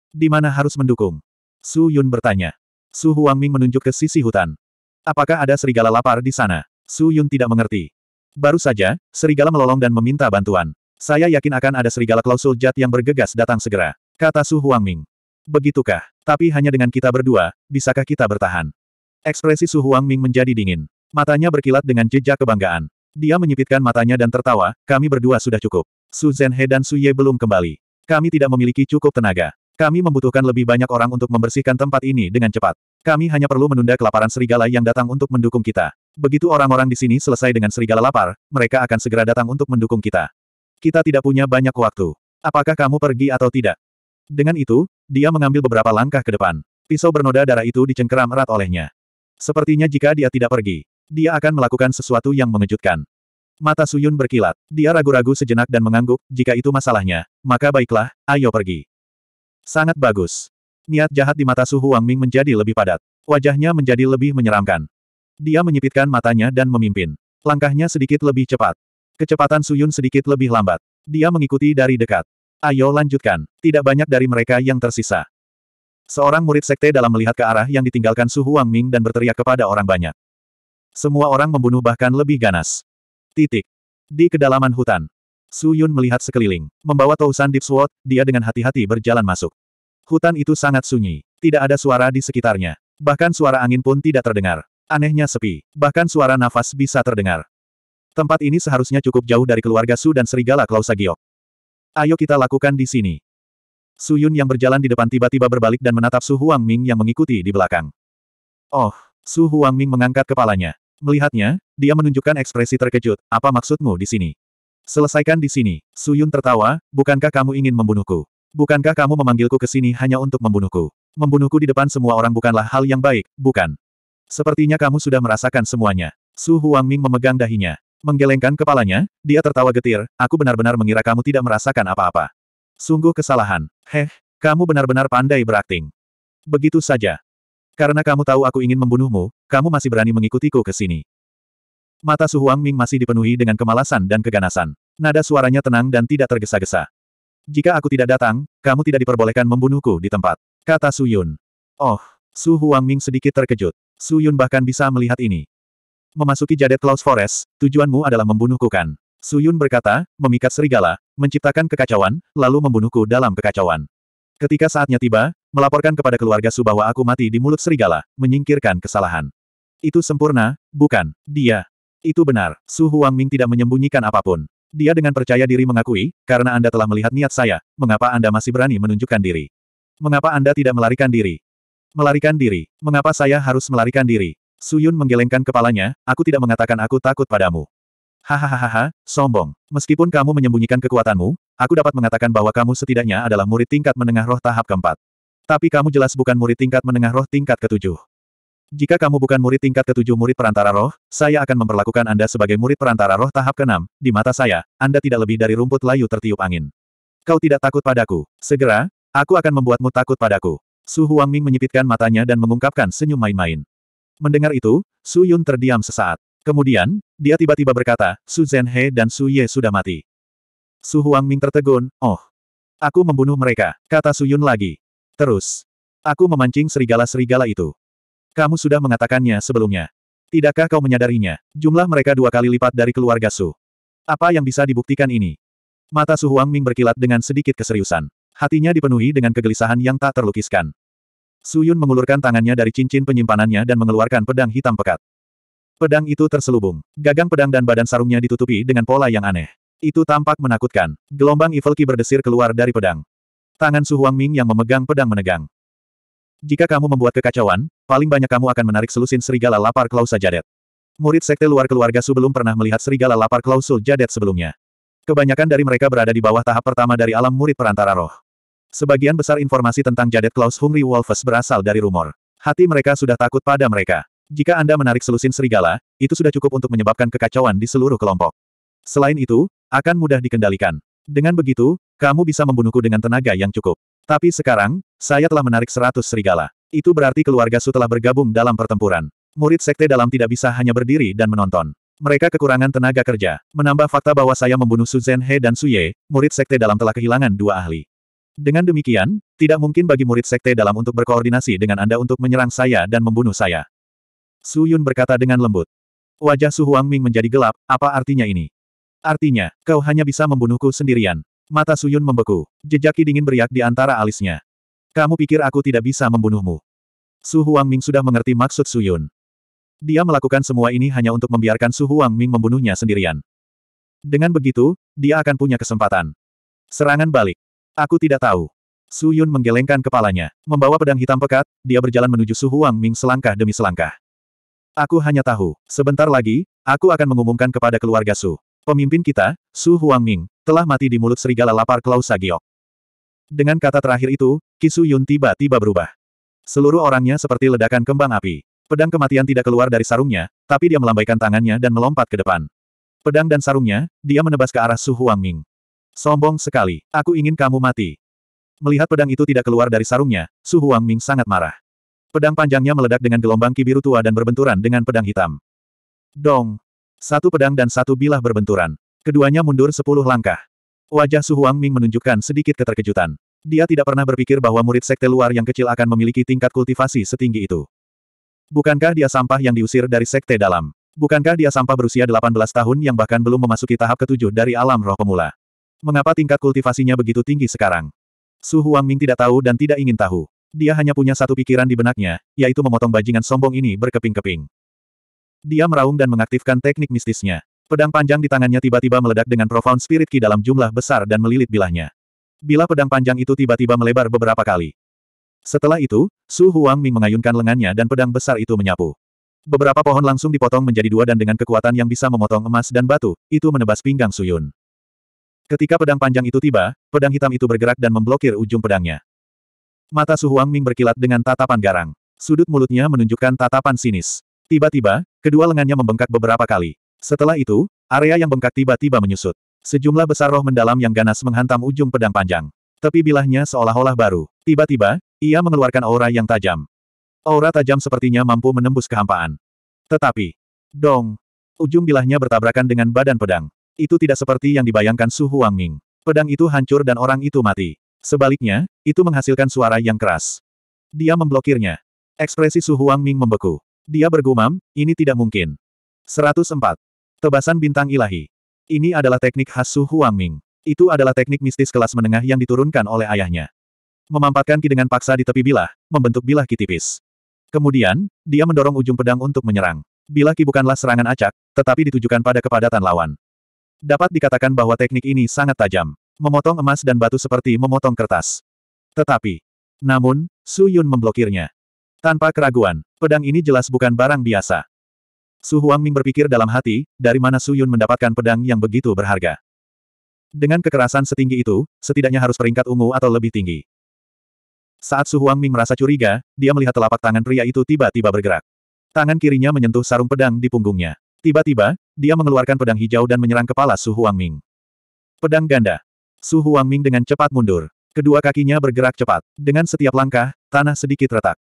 Di mana harus mendukung? Suyun bertanya. Su Huang Ming menunjuk ke sisi hutan. Apakah ada serigala lapar di sana? Su Yun tidak mengerti. Baru saja, serigala melolong dan meminta bantuan. Saya yakin akan ada serigala klausul jat yang bergegas datang segera, kata Su Huangming. Begitukah? Tapi hanya dengan kita berdua, bisakah kita bertahan? Ekspresi Su Huangming menjadi dingin. Matanya berkilat dengan jejak kebanggaan. Dia menyipitkan matanya dan tertawa, kami berdua sudah cukup. Su Zhenhe dan Su Ye belum kembali. Kami tidak memiliki cukup tenaga. Kami membutuhkan lebih banyak orang untuk membersihkan tempat ini dengan cepat. Kami hanya perlu menunda kelaparan serigala yang datang untuk mendukung kita. Begitu orang-orang di sini selesai dengan serigala lapar, mereka akan segera datang untuk mendukung kita. Kita tidak punya banyak waktu. Apakah kamu pergi atau tidak? Dengan itu, dia mengambil beberapa langkah ke depan. Pisau bernoda darah itu dicengkeram erat olehnya. Sepertinya jika dia tidak pergi, dia akan melakukan sesuatu yang mengejutkan. Mata Suyun berkilat. Dia ragu-ragu sejenak dan mengangguk, jika itu masalahnya, maka baiklah, ayo pergi. Sangat bagus. Niat jahat di mata Su Ming menjadi lebih padat. Wajahnya menjadi lebih menyeramkan. Dia menyipitkan matanya dan memimpin. Langkahnya sedikit lebih cepat. Kecepatan Suyun sedikit lebih lambat. Dia mengikuti dari dekat. Ayo lanjutkan. Tidak banyak dari mereka yang tersisa. Seorang murid sekte dalam melihat ke arah yang ditinggalkan Su Huang Ming dan berteriak kepada orang banyak. Semua orang membunuh bahkan lebih ganas. Titik. Di kedalaman hutan, Su Yun melihat sekeliling. Membawa Tousan Deep Sword, dia dengan hati-hati berjalan masuk. Hutan itu sangat sunyi. Tidak ada suara di sekitarnya. Bahkan suara angin pun tidak terdengar. Anehnya sepi. Bahkan suara nafas bisa terdengar. Tempat ini seharusnya cukup jauh dari keluarga Su dan serigala Klausa Giok. Ayo kita lakukan di sini. Su Yun yang berjalan di depan tiba-tiba berbalik dan menatap Su Huang Ming yang mengikuti di belakang. Oh, Su Huang Ming mengangkat kepalanya. Melihatnya, dia menunjukkan ekspresi terkejut, apa maksudmu di sini? Selesaikan di sini. Su Yun tertawa, bukankah kamu ingin membunuhku? Bukankah kamu memanggilku ke sini hanya untuk membunuhku? Membunuhku di depan semua orang bukanlah hal yang baik, bukan? Sepertinya kamu sudah merasakan semuanya. Su Huang Ming memegang dahinya. Menggelengkan kepalanya, dia tertawa getir, aku benar-benar mengira kamu tidak merasakan apa-apa. Sungguh kesalahan. Heh, kamu benar-benar pandai berakting. Begitu saja. Karena kamu tahu aku ingin membunuhmu, kamu masih berani mengikutiku ke sini. Mata Su Huang Ming masih dipenuhi dengan kemalasan dan keganasan. Nada suaranya tenang dan tidak tergesa-gesa. Jika aku tidak datang, kamu tidak diperbolehkan membunuhku di tempat. Kata Su Yun. Oh, Su Huang Ming sedikit terkejut. Su Yun bahkan bisa melihat ini. Memasuki jadet Klaus Forest, tujuanmu adalah membunuhku kan? Su Yun berkata, memikat serigala, menciptakan kekacauan, lalu membunuhku dalam kekacauan. Ketika saatnya tiba, melaporkan kepada keluarga Su bahwa aku mati di mulut serigala, menyingkirkan kesalahan. Itu sempurna, bukan, dia. Itu benar, Su Huang Ming tidak menyembunyikan apapun. Dia dengan percaya diri mengakui, karena Anda telah melihat niat saya, mengapa Anda masih berani menunjukkan diri? Mengapa Anda tidak melarikan diri? Melarikan diri. Mengapa saya harus melarikan diri? Suyun menggelengkan kepalanya, aku tidak mengatakan aku takut padamu. Hahaha, sombong. Meskipun kamu menyembunyikan kekuatanmu, aku dapat mengatakan bahwa kamu setidaknya adalah murid tingkat menengah roh tahap keempat. Tapi kamu jelas bukan murid tingkat menengah roh tingkat ketujuh. Jika kamu bukan murid tingkat ketujuh murid perantara roh, saya akan memperlakukan Anda sebagai murid perantara roh tahap keenam. Di mata saya, Anda tidak lebih dari rumput layu tertiup angin. Kau tidak takut padaku. Segera, aku akan membuatmu takut padaku. Su Huang Ming menyipitkan matanya dan mengungkapkan senyum main-main. Mendengar itu, Su Yun terdiam sesaat. Kemudian, dia tiba-tiba berkata, Su Zhenhe dan Su Ye sudah mati. Su Huang Ming tertegun, oh. Aku membunuh mereka, kata Su Yun lagi. Terus. Aku memancing serigala-serigala itu. Kamu sudah mengatakannya sebelumnya. Tidakkah kau menyadarinya? Jumlah mereka dua kali lipat dari keluarga Su. Apa yang bisa dibuktikan ini? Mata Su Huang Ming berkilat dengan sedikit keseriusan. Hatinya dipenuhi dengan kegelisahan yang tak terlukiskan. Su Yun mengulurkan tangannya dari cincin penyimpanannya dan mengeluarkan pedang hitam pekat. Pedang itu terselubung. Gagang pedang dan badan sarungnya ditutupi dengan pola yang aneh. Itu tampak menakutkan. Gelombang evil ki berdesir keluar dari pedang. Tangan Su Huang Ming yang memegang pedang menegang. Jika kamu membuat kekacauan, paling banyak kamu akan menarik selusin serigala lapar Klausa Jadet. Murid sekte luar keluarga Su belum pernah melihat serigala lapar Klausul Jadet sebelumnya. Kebanyakan dari mereka berada di bawah tahap pertama dari alam murid perantara roh. Sebagian besar informasi tentang Jadet Klaus Hungry Wolfes berasal dari rumor. Hati mereka sudah takut pada mereka. Jika Anda menarik selusin serigala, itu sudah cukup untuk menyebabkan kekacauan di seluruh kelompok. Selain itu, akan mudah dikendalikan. Dengan begitu, kamu bisa membunuhku dengan tenaga yang cukup. Tapi sekarang, saya telah menarik seratus serigala. Itu berarti keluarga Su telah bergabung dalam pertempuran. Murid sekte dalam tidak bisa hanya berdiri dan menonton. Mereka kekurangan tenaga kerja. Menambah fakta bahwa saya membunuh Su Zhenhe dan Su Ye, murid sekte dalam telah kehilangan dua ahli. Dengan demikian, tidak mungkin bagi murid sekte dalam untuk berkoordinasi dengan Anda untuk menyerang saya dan membunuh saya. Su Yun berkata dengan lembut. Wajah Su Huangming menjadi gelap, apa artinya ini? Artinya, kau hanya bisa membunuhku sendirian. Mata Suyun membeku. Jejaki dingin beriak di antara alisnya. Kamu pikir aku tidak bisa membunuhmu? Su Huang Ming sudah mengerti maksud Suyun. Dia melakukan semua ini hanya untuk membiarkan Su Huang Ming membunuhnya sendirian. Dengan begitu, dia akan punya kesempatan. Serangan balik. Aku tidak tahu. Su Yun menggelengkan kepalanya. Membawa pedang hitam pekat, dia berjalan menuju Su Huang Ming selangkah demi selangkah. Aku hanya tahu, sebentar lagi, aku akan mengumumkan kepada keluarga Su. Pemimpin kita, Su Huangming, telah mati di mulut serigala lapar Klaus Sagiok. Dengan kata terakhir itu, Kisu Yun tiba-tiba berubah. Seluruh orangnya seperti ledakan kembang api. Pedang kematian tidak keluar dari sarungnya, tapi dia melambaikan tangannya dan melompat ke depan. Pedang dan sarungnya, dia menebas ke arah Su Huangming. Sombong sekali, aku ingin kamu mati. Melihat pedang itu tidak keluar dari sarungnya, Su Huangming sangat marah. Pedang panjangnya meledak dengan gelombang kibiru tua dan berbenturan dengan pedang hitam. Dong! Satu pedang dan satu bilah berbenturan. Keduanya mundur sepuluh langkah. Wajah Su Huang Ming menunjukkan sedikit keterkejutan. Dia tidak pernah berpikir bahwa murid sekte luar yang kecil akan memiliki tingkat kultivasi setinggi itu. Bukankah dia sampah yang diusir dari sekte dalam? Bukankah dia sampah berusia 18 tahun yang bahkan belum memasuki tahap ketujuh dari alam roh pemula? Mengapa tingkat kultivasinya begitu tinggi sekarang? Su Huang Ming tidak tahu dan tidak ingin tahu. Dia hanya punya satu pikiran di benaknya, yaitu memotong bajingan sombong ini berkeping-keping. Dia meraung dan mengaktifkan teknik mistisnya. Pedang panjang di tangannya tiba-tiba meledak dengan profound spirit ki dalam jumlah besar dan melilit bilahnya. Bila pedang panjang itu tiba-tiba melebar beberapa kali. Setelah itu, Su Huang Ming mengayunkan lengannya dan pedang besar itu menyapu. Beberapa pohon langsung dipotong menjadi dua dan dengan kekuatan yang bisa memotong emas dan batu, itu menebas pinggang Su Yun. Ketika pedang panjang itu tiba, pedang hitam itu bergerak dan memblokir ujung pedangnya. Mata Su Huang Ming berkilat dengan tatapan garang. Sudut mulutnya menunjukkan tatapan sinis. Tiba-tiba, kedua lengannya membengkak beberapa kali. Setelah itu, area yang bengkak tiba-tiba menyusut. Sejumlah besar roh mendalam yang ganas menghantam ujung pedang panjang. Tepi bilahnya seolah-olah baru. Tiba-tiba, ia mengeluarkan aura yang tajam. Aura tajam sepertinya mampu menembus kehampaan. Tetapi, dong, ujung bilahnya bertabrakan dengan badan pedang. Itu tidak seperti yang dibayangkan Su Huang Ming. Pedang itu hancur dan orang itu mati. Sebaliknya, itu menghasilkan suara yang keras. Dia memblokirnya. Ekspresi Su Huang Ming membeku. Dia bergumam, ini tidak mungkin. 104. Tebasan bintang ilahi. Ini adalah teknik khas Su Huangming. Itu adalah teknik mistis kelas menengah yang diturunkan oleh ayahnya. Memampatkan ki dengan paksa di tepi bilah, membentuk bilah ki tipis. Kemudian, dia mendorong ujung pedang untuk menyerang. Bilah ki bukanlah serangan acak, tetapi ditujukan pada kepadatan lawan. Dapat dikatakan bahwa teknik ini sangat tajam. Memotong emas dan batu seperti memotong kertas. Tetapi, namun, Su Yun memblokirnya. Tanpa keraguan, pedang ini jelas bukan barang biasa. Su Huang Ming berpikir dalam hati, dari mana Su Yun mendapatkan pedang yang begitu berharga. Dengan kekerasan setinggi itu, setidaknya harus peringkat ungu atau lebih tinggi. Saat Su Huang Ming merasa curiga, dia melihat telapak tangan pria itu tiba-tiba bergerak. Tangan kirinya menyentuh sarung pedang di punggungnya. Tiba-tiba, dia mengeluarkan pedang hijau dan menyerang kepala Su Huang Ming. Pedang ganda. Su Huang Ming dengan cepat mundur. Kedua kakinya bergerak cepat. Dengan setiap langkah, tanah sedikit retak.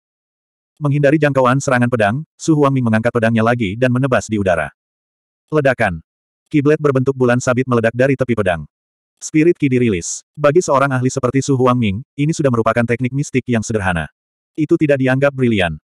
Menghindari jangkauan serangan pedang, Su Huang Ming mengangkat pedangnya lagi dan menebas di udara. Ledakan. Kiblet berbentuk bulan sabit meledak dari tepi pedang. Spirit Ki dirilis. Bagi seorang ahli seperti Su Huang Ming, ini sudah merupakan teknik mistik yang sederhana. Itu tidak dianggap brilian.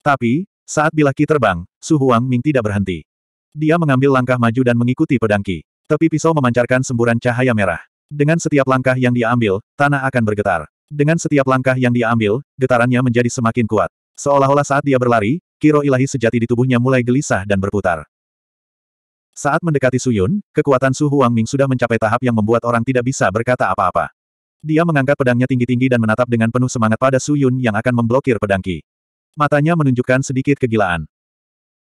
Tapi, saat bila Ki terbang, Su Ming tidak berhenti. Dia mengambil langkah maju dan mengikuti pedang Ki. Tepi pisau memancarkan semburan cahaya merah. Dengan setiap langkah yang dia ambil, tanah akan bergetar. Dengan setiap langkah yang dia ambil, getarannya menjadi semakin kuat. Seolah-olah saat dia berlari, Kiro ilahi sejati di tubuhnya mulai gelisah dan berputar. Saat mendekati Suyun, kekuatan Su Huang Ming sudah mencapai tahap yang membuat orang tidak bisa berkata apa-apa. Dia mengangkat pedangnya tinggi-tinggi dan menatap dengan penuh semangat pada Suyun yang akan memblokir pedang Qi. Matanya menunjukkan sedikit kegilaan.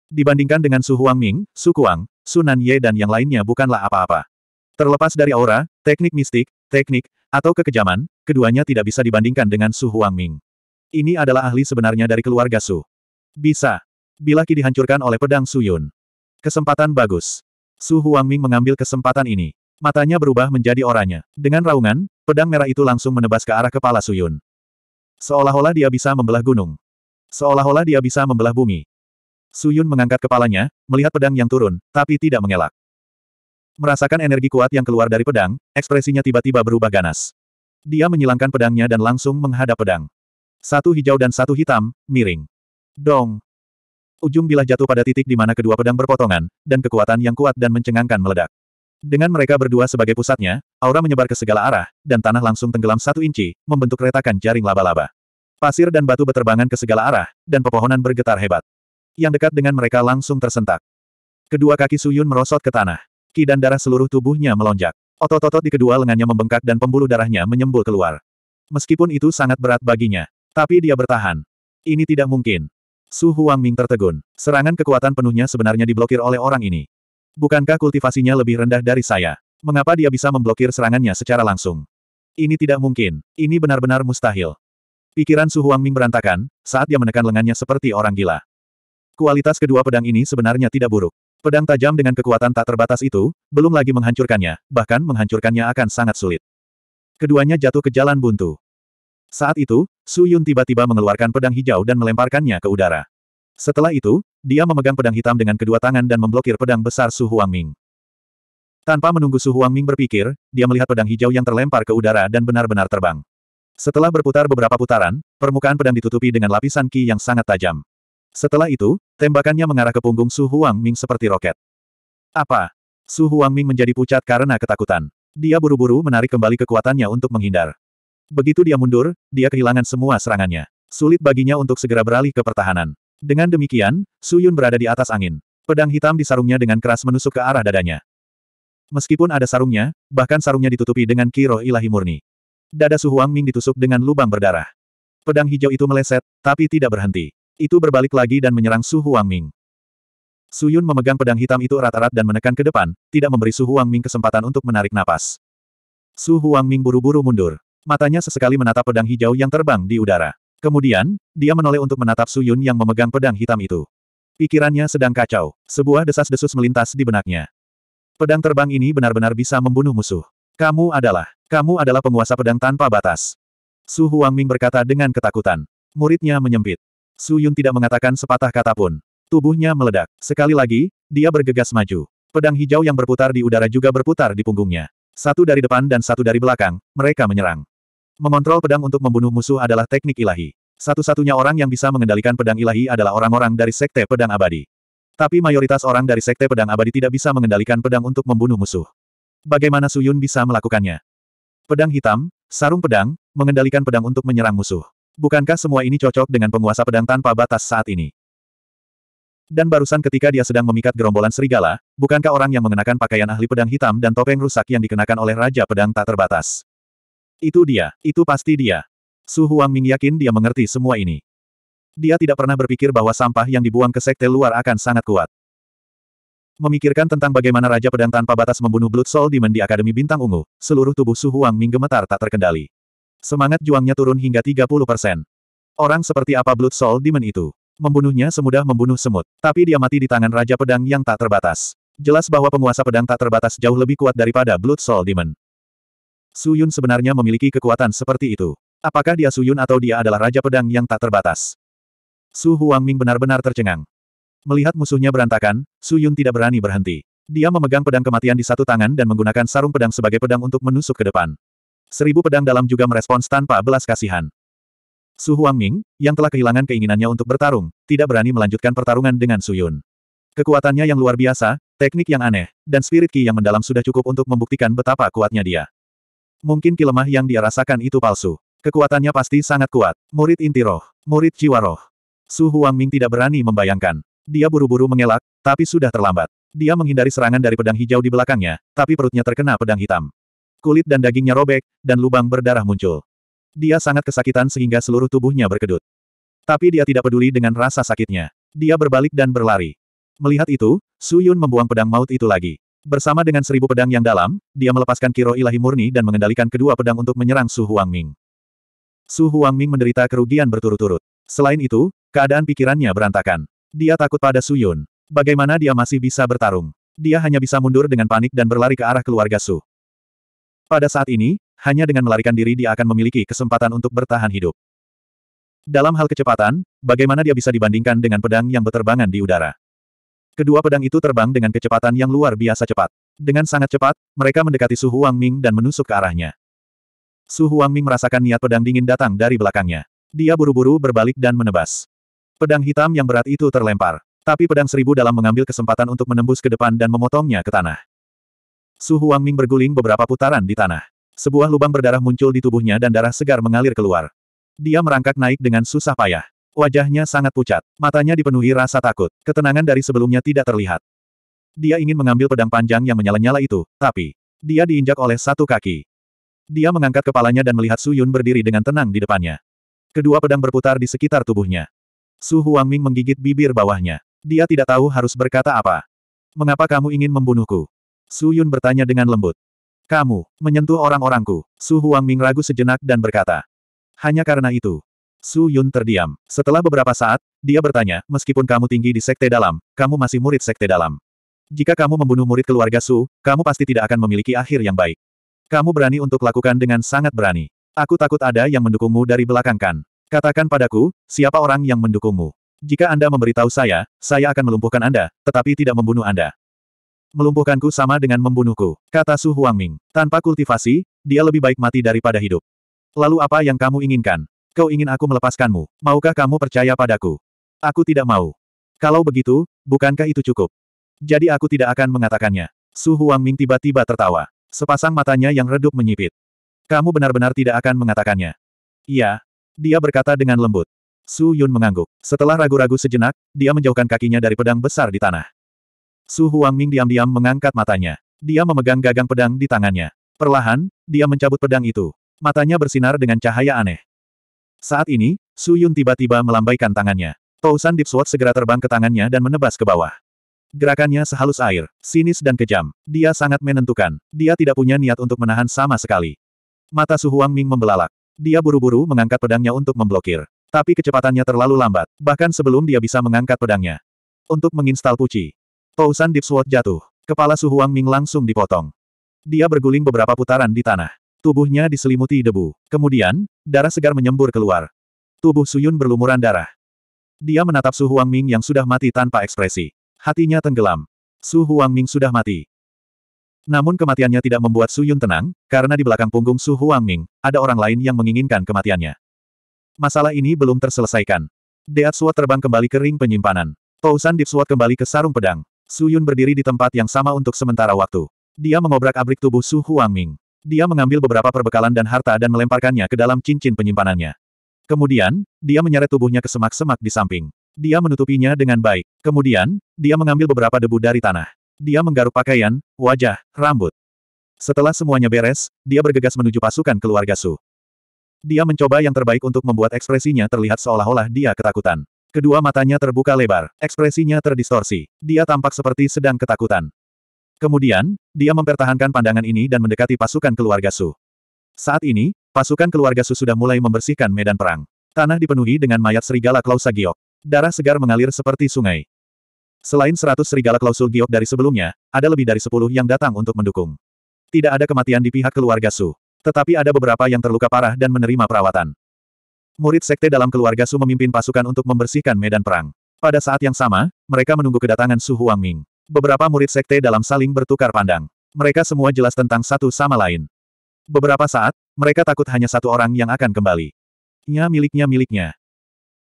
Dibandingkan dengan Su Huang Ming, Su Kuang, Sunan Ye dan yang lainnya bukanlah apa-apa. Terlepas dari aura, teknik mistik, teknik, atau kekejaman, keduanya tidak bisa dibandingkan dengan Su Huang Ming. Ini adalah ahli sebenarnya dari keluarga Su. Bisa. Bila Ki dihancurkan oleh pedang Su Yun. Kesempatan bagus. Su Huangming mengambil kesempatan ini. Matanya berubah menjadi oranye. Dengan raungan, pedang merah itu langsung menebas ke arah kepala Su Yun. Seolah-olah dia bisa membelah gunung. Seolah-olah dia bisa membelah bumi. Su Yun mengangkat kepalanya, melihat pedang yang turun, tapi tidak mengelak. Merasakan energi kuat yang keluar dari pedang, ekspresinya tiba-tiba berubah ganas. Dia menyilangkan pedangnya dan langsung menghadap pedang. Satu hijau dan satu hitam, miring. Dong! Ujung bilah jatuh pada titik di mana kedua pedang berpotongan, dan kekuatan yang kuat dan mencengangkan meledak. Dengan mereka berdua sebagai pusatnya, aura menyebar ke segala arah, dan tanah langsung tenggelam satu inci, membentuk retakan jaring laba-laba. Pasir dan batu berterbangan ke segala arah, dan pepohonan bergetar hebat. Yang dekat dengan mereka langsung tersentak. Kedua kaki Suyun merosot ke tanah. Ki dan darah seluruh tubuhnya melonjak. Otot-otot di kedua lengannya membengkak dan pembuluh darahnya menyembul keluar. Meskipun itu sangat berat baginya, tapi dia bertahan. Ini tidak mungkin. Su Huang Ming tertegun. Serangan kekuatan penuhnya sebenarnya diblokir oleh orang ini. Bukankah kultivasinya lebih rendah dari saya? Mengapa dia bisa memblokir serangannya secara langsung? Ini tidak mungkin. Ini benar-benar mustahil. Pikiran Su Huang Ming berantakan, saat dia menekan lengannya seperti orang gila. Kualitas kedua pedang ini sebenarnya tidak buruk. Pedang tajam dengan kekuatan tak terbatas itu, belum lagi menghancurkannya, bahkan menghancurkannya akan sangat sulit. Keduanya jatuh ke jalan buntu. Saat itu, Su Yun tiba-tiba mengeluarkan pedang hijau dan melemparkannya ke udara. Setelah itu, dia memegang pedang hitam dengan kedua tangan dan memblokir pedang besar Su Huang Ming. Tanpa menunggu Su Huang Ming berpikir, dia melihat pedang hijau yang terlempar ke udara dan benar-benar terbang. Setelah berputar beberapa putaran, permukaan pedang ditutupi dengan lapisan ki yang sangat tajam. Setelah itu, tembakannya mengarah ke punggung Su Huang Ming seperti roket. Apa? Su Huang Ming menjadi pucat karena ketakutan. Dia buru-buru menarik kembali kekuatannya untuk menghindar. Begitu dia mundur, dia kehilangan semua serangannya. Sulit baginya untuk segera beralih ke pertahanan. Dengan demikian, Su Yun berada di atas angin. Pedang hitam di sarungnya dengan keras menusuk ke arah dadanya. Meskipun ada sarungnya, bahkan sarungnya ditutupi dengan kiro ilahi murni. Dada Su Huang Ming ditusuk dengan lubang berdarah. Pedang hijau itu meleset, tapi tidak berhenti. Itu berbalik lagi dan menyerang Su Huang Ming. Su Yun memegang pedang hitam itu erat-erat dan menekan ke depan, tidak memberi Su Huang Ming kesempatan untuk menarik napas. Su Huang Ming buru-buru mundur. Matanya sesekali menatap pedang hijau yang terbang di udara. Kemudian, dia menoleh untuk menatap Suyun yang memegang pedang hitam itu. Pikirannya sedang kacau. Sebuah desas-desus melintas di benaknya. Pedang terbang ini benar-benar bisa membunuh musuh. Kamu adalah, kamu adalah penguasa pedang tanpa batas. Su Huangming berkata dengan ketakutan. Muridnya menyempit. Su Yun tidak mengatakan sepatah kata pun. Tubuhnya meledak. Sekali lagi, dia bergegas maju. Pedang hijau yang berputar di udara juga berputar di punggungnya. Satu dari depan dan satu dari belakang, mereka menyerang. Mengontrol pedang untuk membunuh musuh adalah teknik ilahi. Satu-satunya orang yang bisa mengendalikan pedang ilahi adalah orang-orang dari Sekte Pedang Abadi. Tapi mayoritas orang dari Sekte Pedang Abadi tidak bisa mengendalikan pedang untuk membunuh musuh. Bagaimana Suyun bisa melakukannya? Pedang hitam, sarung pedang, mengendalikan pedang untuk menyerang musuh. Bukankah semua ini cocok dengan penguasa pedang tanpa batas saat ini? Dan barusan ketika dia sedang memikat gerombolan serigala, bukankah orang yang mengenakan pakaian ahli pedang hitam dan topeng rusak yang dikenakan oleh Raja Pedang tak terbatas? Itu dia, itu pasti dia. Su Huang Ming yakin dia mengerti semua ini. Dia tidak pernah berpikir bahwa sampah yang dibuang ke sekte luar akan sangat kuat. Memikirkan tentang bagaimana Raja Pedang tanpa batas membunuh Blood Soul Demon di Akademi Bintang Ungu, seluruh tubuh Su Huang Ming gemetar tak terkendali. Semangat juangnya turun hingga 30 persen. Orang seperti apa Blood Soul Demon itu? Membunuhnya semudah membunuh semut, tapi dia mati di tangan Raja Pedang yang tak terbatas. Jelas bahwa penguasa pedang tak terbatas jauh lebih kuat daripada Blood Soul Demon. Su Yun sebenarnya memiliki kekuatan seperti itu. Apakah dia Su Yun atau dia adalah Raja Pedang yang tak terbatas? Su Ming benar-benar tercengang. Melihat musuhnya berantakan, Su Yun tidak berani berhenti. Dia memegang pedang kematian di satu tangan dan menggunakan sarung pedang sebagai pedang untuk menusuk ke depan. Seribu pedang dalam juga merespons tanpa belas kasihan. Su Ming, yang telah kehilangan keinginannya untuk bertarung, tidak berani melanjutkan pertarungan dengan Su Yun. Kekuatannya yang luar biasa, teknik yang aneh, dan spirit ki yang mendalam sudah cukup untuk membuktikan betapa kuatnya dia. Mungkin kilemah yang dia rasakan itu palsu. Kekuatannya pasti sangat kuat. Murid inti roh. Murid jiwa roh. Su Huangming tidak berani membayangkan. Dia buru-buru mengelak, tapi sudah terlambat. Dia menghindari serangan dari pedang hijau di belakangnya, tapi perutnya terkena pedang hitam. Kulit dan dagingnya robek, dan lubang berdarah muncul. Dia sangat kesakitan sehingga seluruh tubuhnya berkedut. Tapi dia tidak peduli dengan rasa sakitnya. Dia berbalik dan berlari. Melihat itu, Su Yun membuang pedang maut itu lagi. Bersama dengan seribu pedang yang dalam, dia melepaskan kiro ilahi murni dan mengendalikan kedua pedang untuk menyerang Su Huangming. Su Huangming menderita kerugian berturut-turut. Selain itu, keadaan pikirannya berantakan. Dia takut pada Su Yun. Bagaimana dia masih bisa bertarung? Dia hanya bisa mundur dengan panik dan berlari ke arah keluarga Su. Pada saat ini, hanya dengan melarikan diri dia akan memiliki kesempatan untuk bertahan hidup. Dalam hal kecepatan, bagaimana dia bisa dibandingkan dengan pedang yang berterbangan di udara? Kedua pedang itu terbang dengan kecepatan yang luar biasa cepat. Dengan sangat cepat, mereka mendekati Su Huang Ming dan menusuk ke arahnya. Su Huang Ming merasakan niat pedang dingin datang dari belakangnya. Dia buru-buru berbalik dan menebas. Pedang hitam yang berat itu terlempar. Tapi pedang seribu dalam mengambil kesempatan untuk menembus ke depan dan memotongnya ke tanah. Su Huang Ming berguling beberapa putaran di tanah. Sebuah lubang berdarah muncul di tubuhnya dan darah segar mengalir keluar. Dia merangkak naik dengan susah payah. Wajahnya sangat pucat, matanya dipenuhi rasa takut, ketenangan dari sebelumnya tidak terlihat. Dia ingin mengambil pedang panjang yang menyala-nyala itu, tapi dia diinjak oleh satu kaki. Dia mengangkat kepalanya dan melihat Su Yun berdiri dengan tenang di depannya. Kedua pedang berputar di sekitar tubuhnya. Su Huang Ming menggigit bibir bawahnya. Dia tidak tahu harus berkata apa. Mengapa kamu ingin membunuhku? Su Yun bertanya dengan lembut. Kamu, menyentuh orang-orangku. Su Huang Ming ragu sejenak dan berkata. Hanya karena itu, Su Yun terdiam. Setelah beberapa saat, dia bertanya, meskipun kamu tinggi di sekte dalam, kamu masih murid sekte dalam. Jika kamu membunuh murid keluarga Su, kamu pasti tidak akan memiliki akhir yang baik. Kamu berani untuk lakukan dengan sangat berani. Aku takut ada yang mendukungmu dari belakang kan. Katakan padaku, siapa orang yang mendukungmu. Jika Anda memberitahu saya, saya akan melumpuhkan Anda, tetapi tidak membunuh Anda. Melumpuhkanku sama dengan membunuhku, kata Su Huangming. Tanpa kultivasi, dia lebih baik mati daripada hidup. Lalu apa yang kamu inginkan? Kau ingin aku melepaskanmu, maukah kamu percaya padaku? Aku tidak mau. Kalau begitu, bukankah itu cukup? Jadi aku tidak akan mengatakannya. Su Huang Ming tiba-tiba tertawa. Sepasang matanya yang redup menyipit. Kamu benar-benar tidak akan mengatakannya. Iya. Dia berkata dengan lembut. Su Yun mengangguk. Setelah ragu-ragu sejenak, dia menjauhkan kakinya dari pedang besar di tanah. Su Huang Ming diam-diam mengangkat matanya. Dia memegang gagang pedang di tangannya. Perlahan, dia mencabut pedang itu. Matanya bersinar dengan cahaya aneh. Saat ini, Su Yun tiba-tiba melambaikan tangannya. Tousan Deep Sword segera terbang ke tangannya dan menebas ke bawah. Gerakannya sehalus air, sinis dan kejam. Dia sangat menentukan. Dia tidak punya niat untuk menahan sama sekali. Mata Su Huang Ming membelalak. Dia buru-buru mengangkat pedangnya untuk memblokir. Tapi kecepatannya terlalu lambat, bahkan sebelum dia bisa mengangkat pedangnya. Untuk menginstal puci. Tousan Deep Sword jatuh. Kepala Su Huang Ming langsung dipotong. Dia berguling beberapa putaran di tanah. Tubuhnya diselimuti debu. Kemudian, darah segar menyembur keluar. Tubuh Suyun berlumuran darah. Dia menatap Su Huang Ming yang sudah mati tanpa ekspresi. Hatinya tenggelam. Su Huang Ming sudah mati. Namun kematiannya tidak membuat Su Yun tenang, karena di belakang punggung Su Huang Ming ada orang lain yang menginginkan kematiannya. Masalah ini belum terselesaikan. Deat Suat terbang kembali ke ring penyimpanan. Tousan Deep Suat kembali ke sarung pedang. Su Yun berdiri di tempat yang sama untuk sementara waktu. Dia mengobrak-abrik tubuh Su Huang Ming. Dia mengambil beberapa perbekalan dan harta dan melemparkannya ke dalam cincin penyimpanannya. Kemudian, dia menyeret tubuhnya ke semak-semak di samping. Dia menutupinya dengan baik. Kemudian, dia mengambil beberapa debu dari tanah. Dia menggaruk pakaian, wajah, rambut. Setelah semuanya beres, dia bergegas menuju pasukan keluarga Su. Dia mencoba yang terbaik untuk membuat ekspresinya terlihat seolah-olah dia ketakutan. Kedua matanya terbuka lebar, ekspresinya terdistorsi. Dia tampak seperti sedang ketakutan. Kemudian, dia mempertahankan pandangan ini dan mendekati pasukan keluarga Su. Saat ini, pasukan keluarga Su sudah mulai membersihkan medan perang. Tanah dipenuhi dengan mayat serigala klausa giok. Darah segar mengalir seperti sungai. Selain 100 serigala klausul giok dari sebelumnya, ada lebih dari sepuluh yang datang untuk mendukung. Tidak ada kematian di pihak keluarga Su. Tetapi ada beberapa yang terluka parah dan menerima perawatan. Murid sekte dalam keluarga Su memimpin pasukan untuk membersihkan medan perang. Pada saat yang sama, mereka menunggu kedatangan Su Huangming. Beberapa murid sekte dalam saling bertukar pandang. Mereka semua jelas tentang satu sama lain. Beberapa saat, mereka takut hanya satu orang yang akan kembali. Nya miliknya miliknya.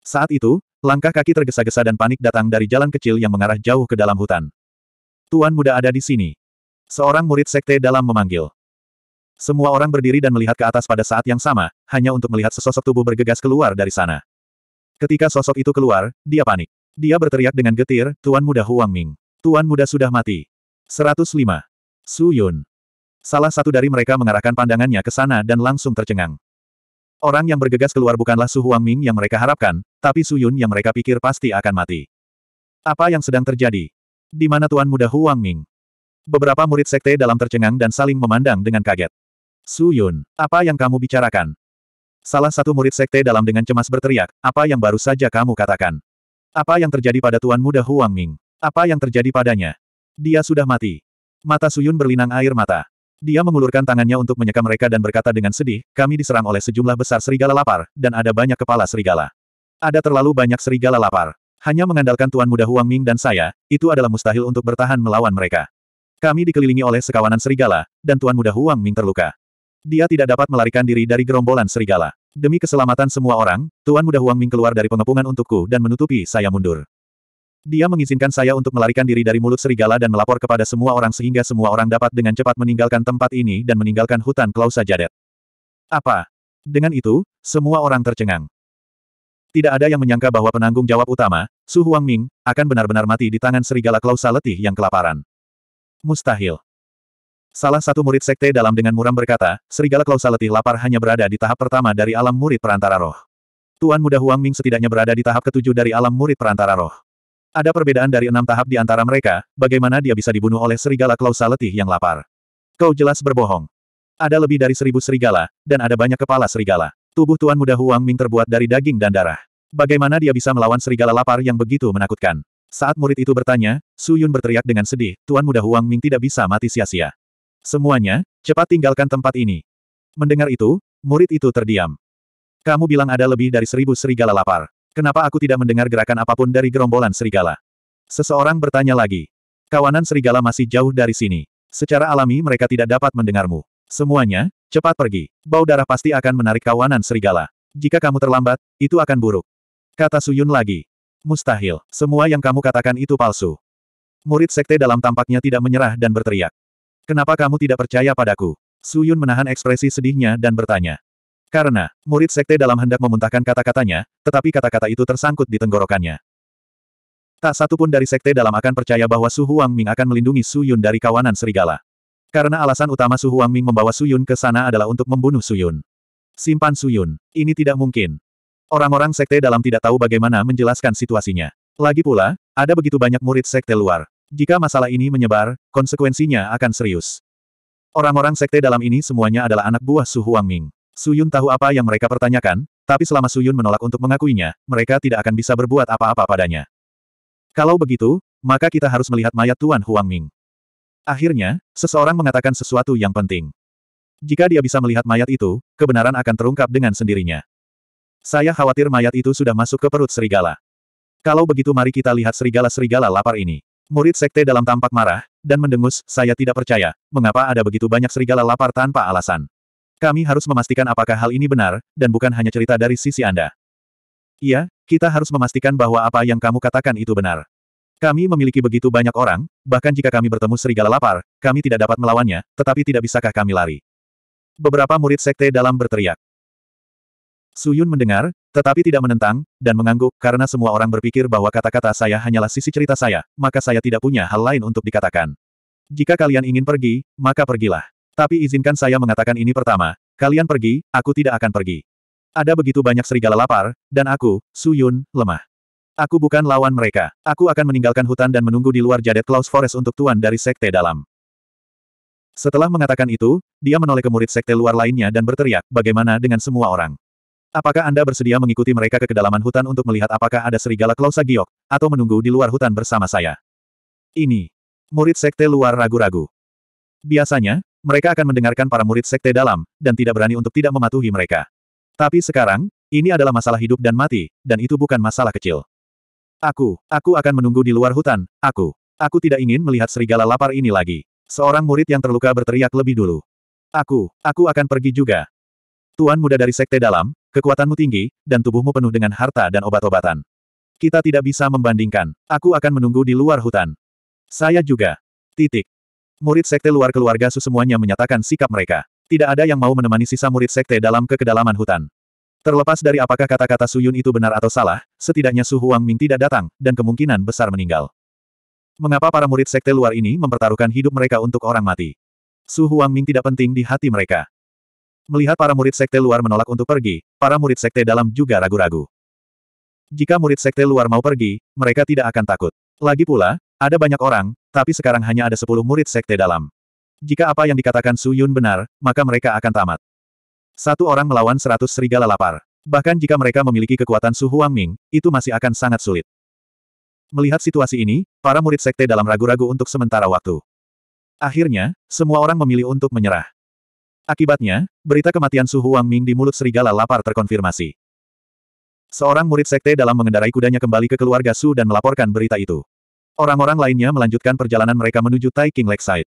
Saat itu, langkah kaki tergesa-gesa dan panik datang dari jalan kecil yang mengarah jauh ke dalam hutan. Tuan muda ada di sini. Seorang murid sekte dalam memanggil. Semua orang berdiri dan melihat ke atas pada saat yang sama, hanya untuk melihat sesosok tubuh bergegas keluar dari sana. Ketika sosok itu keluar, dia panik. Dia berteriak dengan getir, Tuan Muda Huang Ming. Tuan muda sudah mati. 105. Su Yun. Salah satu dari mereka mengarahkan pandangannya ke sana dan langsung tercengang. Orang yang bergegas keluar bukanlah Su Ming yang mereka harapkan, tapi Su Yun yang mereka pikir pasti akan mati. Apa yang sedang terjadi? Di mana Tuan Muda Huang Ming? Beberapa murid sekte dalam tercengang dan saling memandang dengan kaget. Su Yun, apa yang kamu bicarakan? Salah satu murid sekte dalam dengan cemas berteriak, apa yang baru saja kamu katakan? Apa yang terjadi pada Tuan Muda Huang Ming? Apa yang terjadi padanya? Dia sudah mati. Mata Suyun berlinang air mata. Dia mengulurkan tangannya untuk menyeka mereka dan berkata dengan sedih, kami diserang oleh sejumlah besar serigala lapar, dan ada banyak kepala serigala. Ada terlalu banyak serigala lapar. Hanya mengandalkan Tuan Muda Huang Ming dan saya, itu adalah mustahil untuk bertahan melawan mereka. Kami dikelilingi oleh sekawanan serigala, dan Tuan Muda Huang Ming terluka. Dia tidak dapat melarikan diri dari gerombolan serigala. Demi keselamatan semua orang, Tuan Muda Huang Ming keluar dari pengepungan untukku dan menutupi saya mundur. Dia mengizinkan saya untuk melarikan diri dari mulut serigala dan melapor kepada semua orang sehingga semua orang dapat dengan cepat meninggalkan tempat ini dan meninggalkan hutan Klausa Jadet. Apa? Dengan itu, semua orang tercengang. Tidak ada yang menyangka bahwa penanggung jawab utama, Su Huang Ming, akan benar-benar mati di tangan serigala Klausa letih yang kelaparan. Mustahil. Salah satu murid sekte dalam dengan muram berkata, serigala Klausa letih lapar hanya berada di tahap pertama dari alam murid perantara roh. Tuan muda Huang Ming setidaknya berada di tahap ketujuh dari alam murid perantara roh. Ada perbedaan dari enam tahap di antara mereka, bagaimana dia bisa dibunuh oleh serigala klausa letih yang lapar. Kau jelas berbohong. Ada lebih dari seribu serigala, dan ada banyak kepala serigala. Tubuh Tuan Muda Huang Ming terbuat dari daging dan darah. Bagaimana dia bisa melawan serigala lapar yang begitu menakutkan? Saat murid itu bertanya, Su Yun berteriak dengan sedih, Tuan Muda Huang Ming tidak bisa mati sia-sia. Semuanya, cepat tinggalkan tempat ini. Mendengar itu, murid itu terdiam. Kamu bilang ada lebih dari seribu serigala lapar. Kenapa aku tidak mendengar gerakan apapun dari gerombolan serigala? Seseorang bertanya lagi. Kawanan serigala masih jauh dari sini. Secara alami mereka tidak dapat mendengarmu. Semuanya, cepat pergi. Bau darah pasti akan menarik kawanan serigala. Jika kamu terlambat, itu akan buruk. Kata Suyun lagi. Mustahil, semua yang kamu katakan itu palsu. Murid sekte dalam tampaknya tidak menyerah dan berteriak. Kenapa kamu tidak percaya padaku? Suyun menahan ekspresi sedihnya dan bertanya. Karena, murid sekte dalam hendak memuntahkan kata-katanya, tetapi kata-kata itu tersangkut di tenggorokannya. Tak satu pun dari sekte dalam akan percaya bahwa Su Huang Ming akan melindungi Su Yun dari kawanan serigala. Karena alasan utama Su Huang Ming membawa Su Yun ke sana adalah untuk membunuh Su Yun. Simpan Su Yun. Ini tidak mungkin. Orang-orang sekte dalam tidak tahu bagaimana menjelaskan situasinya. Lagi pula, ada begitu banyak murid sekte luar. Jika masalah ini menyebar, konsekuensinya akan serius. Orang-orang sekte dalam ini semuanya adalah anak buah Su Huang Ming. Suyun tahu apa yang mereka pertanyakan, tapi selama Suyun menolak untuk mengakuinya, mereka tidak akan bisa berbuat apa-apa padanya. Kalau begitu, maka kita harus melihat mayat Tuan Huang Ming. Akhirnya, seseorang mengatakan sesuatu yang penting. Jika dia bisa melihat mayat itu, kebenaran akan terungkap dengan sendirinya. Saya khawatir mayat itu sudah masuk ke perut serigala. Kalau begitu mari kita lihat serigala-serigala lapar ini. Murid sekte dalam tampak marah, dan mendengus, saya tidak percaya, mengapa ada begitu banyak serigala lapar tanpa alasan. Kami harus memastikan apakah hal ini benar, dan bukan hanya cerita dari sisi Anda. Iya, kita harus memastikan bahwa apa yang kamu katakan itu benar. Kami memiliki begitu banyak orang, bahkan jika kami bertemu serigala lapar, kami tidak dapat melawannya, tetapi tidak bisakah kami lari. Beberapa murid sekte dalam berteriak. Suyun mendengar, tetapi tidak menentang, dan mengangguk, karena semua orang berpikir bahwa kata-kata saya hanyalah sisi cerita saya, maka saya tidak punya hal lain untuk dikatakan. Jika kalian ingin pergi, maka pergilah. Tapi izinkan saya mengatakan ini pertama, kalian pergi, aku tidak akan pergi. Ada begitu banyak serigala lapar, dan aku, Suyun, lemah. Aku bukan lawan mereka. Aku akan meninggalkan hutan dan menunggu di luar Jadet Klaus Forest untuk tuan dari sekte dalam. Setelah mengatakan itu, dia menoleh ke murid sekte luar lainnya dan berteriak, bagaimana dengan semua orang? Apakah Anda bersedia mengikuti mereka ke kedalaman hutan untuk melihat apakah ada serigala klausa giok, atau menunggu di luar hutan bersama saya? Ini. Murid sekte luar ragu-ragu. Biasanya, mereka akan mendengarkan para murid sekte dalam, dan tidak berani untuk tidak mematuhi mereka. Tapi sekarang, ini adalah masalah hidup dan mati, dan itu bukan masalah kecil. Aku, aku akan menunggu di luar hutan, aku. Aku tidak ingin melihat serigala lapar ini lagi. Seorang murid yang terluka berteriak lebih dulu. Aku, aku akan pergi juga. Tuan muda dari sekte dalam, kekuatanmu tinggi, dan tubuhmu penuh dengan harta dan obat-obatan. Kita tidak bisa membandingkan. Aku akan menunggu di luar hutan. Saya juga. Titik. Murid sekte luar keluarga Su semuanya menyatakan sikap mereka. Tidak ada yang mau menemani sisa murid sekte dalam kekedalaman hutan. Terlepas dari apakah kata-kata Su Yun itu benar atau salah, setidaknya Su Huang Ming tidak datang, dan kemungkinan besar meninggal. Mengapa para murid sekte luar ini mempertaruhkan hidup mereka untuk orang mati? Su Huang Ming tidak penting di hati mereka. Melihat para murid sekte luar menolak untuk pergi, para murid sekte dalam juga ragu-ragu. Jika murid sekte luar mau pergi, mereka tidak akan takut. Lagi pula, ada banyak orang, tapi sekarang hanya ada sepuluh murid sekte dalam. Jika apa yang dikatakan Su Yun benar, maka mereka akan tamat. Satu orang melawan seratus serigala lapar. Bahkan jika mereka memiliki kekuatan Su Huang Ming, itu masih akan sangat sulit. Melihat situasi ini, para murid sekte dalam ragu-ragu untuk sementara waktu. Akhirnya, semua orang memilih untuk menyerah. Akibatnya, berita kematian Su Huang Ming di mulut serigala lapar terkonfirmasi. Seorang murid sekte dalam mengendarai kudanya kembali ke keluarga Su dan melaporkan berita itu. Orang-orang lainnya melanjutkan perjalanan mereka menuju Tai King Lakeside.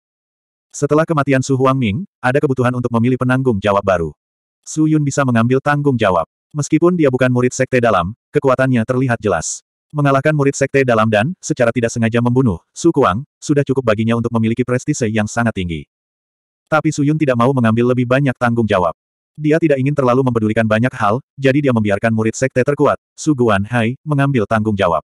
Setelah kematian Su Huang Ming, ada kebutuhan untuk memilih penanggung jawab baru. Su Yun bisa mengambil tanggung jawab. Meskipun dia bukan murid sekte dalam, kekuatannya terlihat jelas. Mengalahkan murid sekte dalam dan, secara tidak sengaja membunuh, Su Kuang, sudah cukup baginya untuk memiliki prestise yang sangat tinggi. Tapi Su Yun tidak mau mengambil lebih banyak tanggung jawab. Dia tidak ingin terlalu mempedulikan banyak hal, jadi dia membiarkan murid sekte terkuat, Su Guan Hai, mengambil tanggung jawab.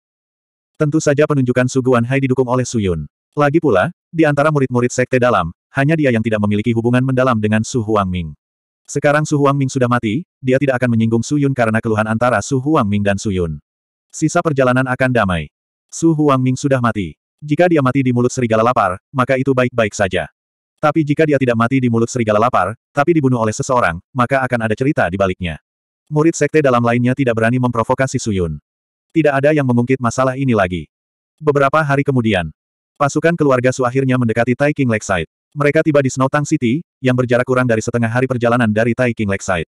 Tentu saja penunjukan Suguan Hai didukung oleh Suyun. Lagi pula, di antara murid-murid sekte dalam, hanya dia yang tidak memiliki hubungan mendalam dengan Su Huangming. Sekarang Su Huangming sudah mati, dia tidak akan menyinggung Suyun karena keluhan antara Su Huangming dan Suyun. Sisa perjalanan akan damai. Su Huangming sudah mati. Jika dia mati di mulut serigala lapar, maka itu baik-baik saja. Tapi jika dia tidak mati di mulut serigala lapar, tapi dibunuh oleh seseorang, maka akan ada cerita di baliknya. Murid sekte dalam lainnya tidak berani memprovokasi Suyun. Tidak ada yang mengungkit masalah ini lagi. Beberapa hari kemudian, pasukan keluarga Su akhirnya mendekati Taiking Lakeside. Mereka tiba di Snow Tang City, yang berjarak kurang dari setengah hari perjalanan dari Taiking Lakeside.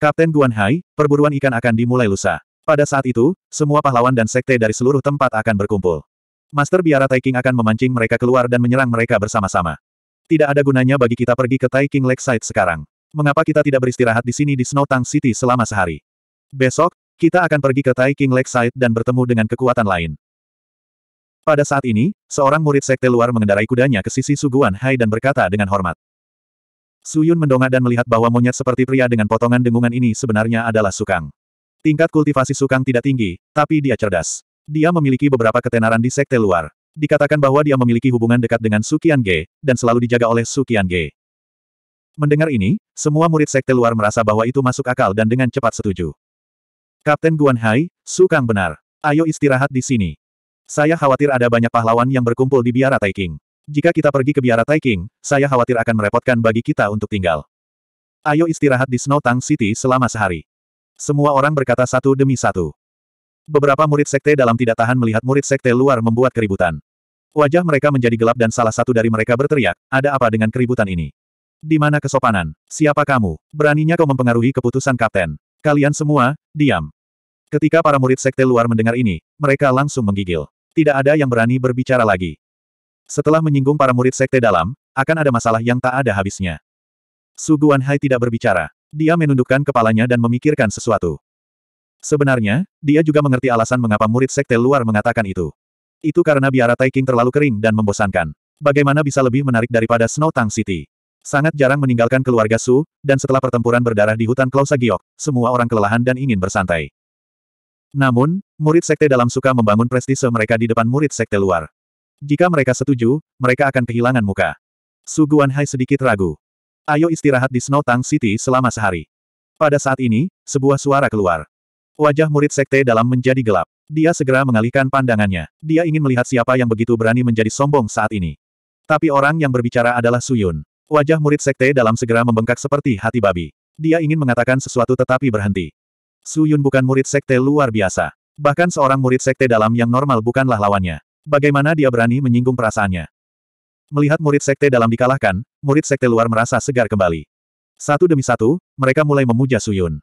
Kapten Guan Hai, perburuan ikan akan dimulai lusa. Pada saat itu, semua pahlawan dan sekte dari seluruh tempat akan berkumpul. Master Biara Taiking akan memancing mereka keluar dan menyerang mereka bersama-sama. Tidak ada gunanya bagi kita pergi ke Taiking Lakeside sekarang. Mengapa kita tidak beristirahat di sini di Snow Tang City selama sehari? Besok, kita akan pergi ke Tai King Lakeside dan bertemu dengan kekuatan lain. Pada saat ini, seorang murid sekte luar mengendarai kudanya ke sisi Suguan Hai dan berkata dengan hormat. Suyun mendongak dan melihat bahwa monyet seperti pria dengan potongan dengungan ini sebenarnya adalah Sukang. Tingkat kultivasi Sukang tidak tinggi, tapi dia cerdas. Dia memiliki beberapa ketenaran di sekte luar. Dikatakan bahwa dia memiliki hubungan dekat dengan Sukian Ge, dan selalu dijaga oleh Sukian Ge. Mendengar ini, semua murid sekte luar merasa bahwa itu masuk akal dan dengan cepat setuju. Kapten Guan Hai, sukang benar. Ayo istirahat di sini. Saya khawatir ada banyak pahlawan yang berkumpul di biara Taiking. Jika kita pergi ke biara Taiking, saya khawatir akan merepotkan bagi kita untuk tinggal. Ayo istirahat di Snow Tang City selama sehari. Semua orang berkata satu demi satu. Beberapa murid sekte dalam tidak tahan melihat murid sekte luar membuat keributan. Wajah mereka menjadi gelap dan salah satu dari mereka berteriak, ada apa dengan keributan ini? Di mana kesopanan? Siapa kamu? Beraninya kau mempengaruhi keputusan kapten. Kalian semua, diam. Ketika para murid sekte luar mendengar ini, mereka langsung menggigil. Tidak ada yang berani berbicara lagi. Setelah menyinggung para murid sekte dalam, akan ada masalah yang tak ada habisnya. Su Guanhai tidak berbicara. Dia menundukkan kepalanya dan memikirkan sesuatu. Sebenarnya, dia juga mengerti alasan mengapa murid sekte luar mengatakan itu. Itu karena biara Taiking terlalu kering dan membosankan. Bagaimana bisa lebih menarik daripada Snow Tang City? Sangat jarang meninggalkan keluarga Su, dan setelah pertempuran berdarah di hutan Klausa Giok, semua orang kelelahan dan ingin bersantai. Namun, murid sekte dalam suka membangun prestise mereka di depan murid sekte luar. Jika mereka setuju, mereka akan kehilangan muka. Su Guanhai sedikit ragu. Ayo istirahat di Snow Tang City selama sehari. Pada saat ini, sebuah suara keluar. Wajah murid sekte dalam menjadi gelap. Dia segera mengalihkan pandangannya. Dia ingin melihat siapa yang begitu berani menjadi sombong saat ini. Tapi orang yang berbicara adalah Suyun. Wajah murid sekte dalam segera membengkak seperti hati babi. Dia ingin mengatakan sesuatu tetapi berhenti. Su Yun bukan murid sekte luar biasa. Bahkan seorang murid sekte dalam yang normal bukanlah lawannya. Bagaimana dia berani menyinggung perasaannya? Melihat murid sekte dalam dikalahkan, murid sekte luar merasa segar kembali. Satu demi satu, mereka mulai memuja Su Yun.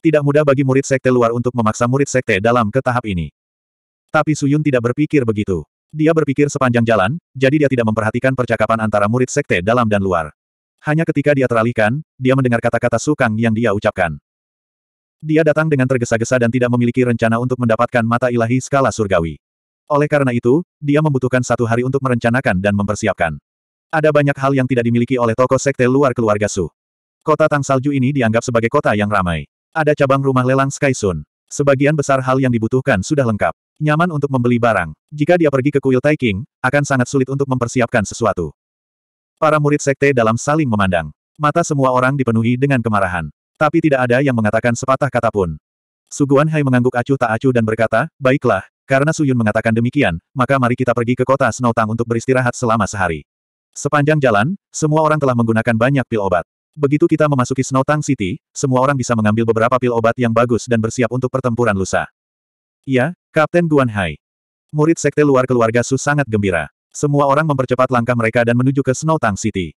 Tidak mudah bagi murid sekte luar untuk memaksa murid sekte dalam ke tahap ini. Tapi Su Yun tidak berpikir begitu. Dia berpikir sepanjang jalan, jadi dia tidak memperhatikan percakapan antara murid sekte dalam dan luar. Hanya ketika dia teralihkan, dia mendengar kata-kata sukang yang dia ucapkan. Dia datang dengan tergesa-gesa dan tidak memiliki rencana untuk mendapatkan mata ilahi skala surgawi. Oleh karena itu, dia membutuhkan satu hari untuk merencanakan dan mempersiapkan. Ada banyak hal yang tidak dimiliki oleh tokoh sekte luar keluarga Su. Kota Tang Salju ini dianggap sebagai kota yang ramai. Ada cabang rumah lelang Sky Sun. Sebagian besar hal yang dibutuhkan sudah lengkap. Nyaman untuk membeli barang. Jika dia pergi ke kuil Taiking, akan sangat sulit untuk mempersiapkan sesuatu. Para murid sekte dalam saling memandang. Mata semua orang dipenuhi dengan kemarahan. Tapi tidak ada yang mengatakan sepatah kata pun. Suguan Hai mengangguk acuh tak acuh dan berkata, baiklah, karena Suyun mengatakan demikian, maka mari kita pergi ke kota Snow Tang untuk beristirahat selama sehari. Sepanjang jalan, semua orang telah menggunakan banyak pil obat. Begitu kita memasuki Snow Tang City, semua orang bisa mengambil beberapa pil obat yang bagus dan bersiap untuk pertempuran lusa. Ya, Kapten Guan Hai. Murid sekte luar keluarga Su sangat gembira. Semua orang mempercepat langkah mereka dan menuju ke Snow Tang City.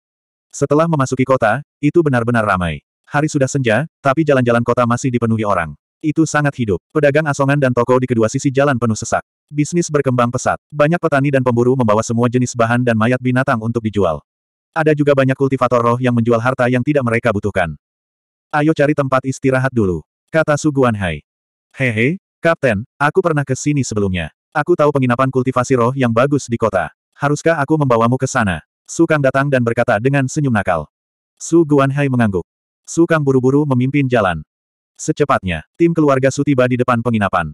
Setelah memasuki kota, itu benar-benar ramai. Hari sudah senja, tapi jalan-jalan kota masih dipenuhi orang. Itu sangat hidup. Pedagang asongan dan toko di kedua sisi jalan penuh sesak. Bisnis berkembang pesat. Banyak petani dan pemburu membawa semua jenis bahan dan mayat binatang untuk dijual. Ada juga banyak kultivator roh yang menjual harta yang tidak mereka butuhkan. Ayo cari tempat istirahat dulu. Kata Suguan Hai. Hehe, Kapten, aku pernah ke sini sebelumnya. Aku tahu penginapan kultivasi roh yang bagus di kota. Haruskah aku membawamu ke sana? Su Kang datang dan berkata dengan senyum nakal. Su Guanhai mengangguk. Sukang buru-buru memimpin jalan. Secepatnya, tim keluarga Su tiba di depan penginapan.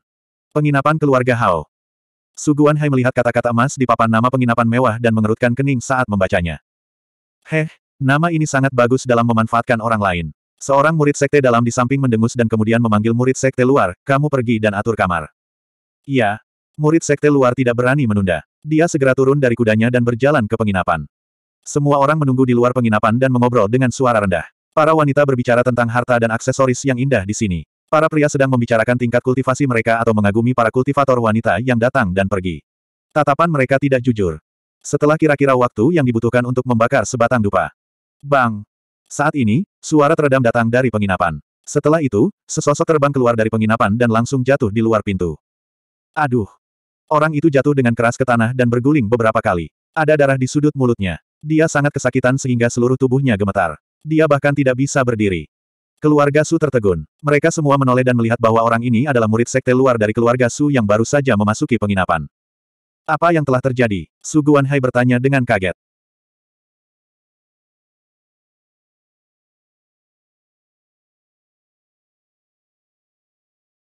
Penginapan keluarga Hao. Su Hai melihat kata-kata emas di papan nama penginapan mewah dan mengerutkan kening saat membacanya. Heh, nama ini sangat bagus dalam memanfaatkan orang lain. Seorang murid sekte dalam di samping mendengus dan kemudian memanggil murid sekte luar, kamu pergi dan atur kamar. Iya. Murid sekte luar tidak berani menunda. Dia segera turun dari kudanya dan berjalan ke penginapan. Semua orang menunggu di luar penginapan dan mengobrol dengan suara rendah. Para wanita berbicara tentang harta dan aksesoris yang indah di sini. Para pria sedang membicarakan tingkat kultivasi mereka atau mengagumi para kultivator wanita yang datang dan pergi. Tatapan mereka tidak jujur. Setelah kira-kira waktu yang dibutuhkan untuk membakar sebatang dupa. Bang! Saat ini, suara teredam datang dari penginapan. Setelah itu, sesosok terbang keluar dari penginapan dan langsung jatuh di luar pintu. Aduh! Orang itu jatuh dengan keras ke tanah dan berguling beberapa kali. Ada darah di sudut mulutnya. Dia sangat kesakitan sehingga seluruh tubuhnya gemetar. Dia bahkan tidak bisa berdiri. Keluarga Su tertegun. Mereka semua menoleh dan melihat bahwa orang ini adalah murid sekte luar dari keluarga Su yang baru saja memasuki penginapan. Apa yang telah terjadi? Su Guanhai bertanya dengan kaget.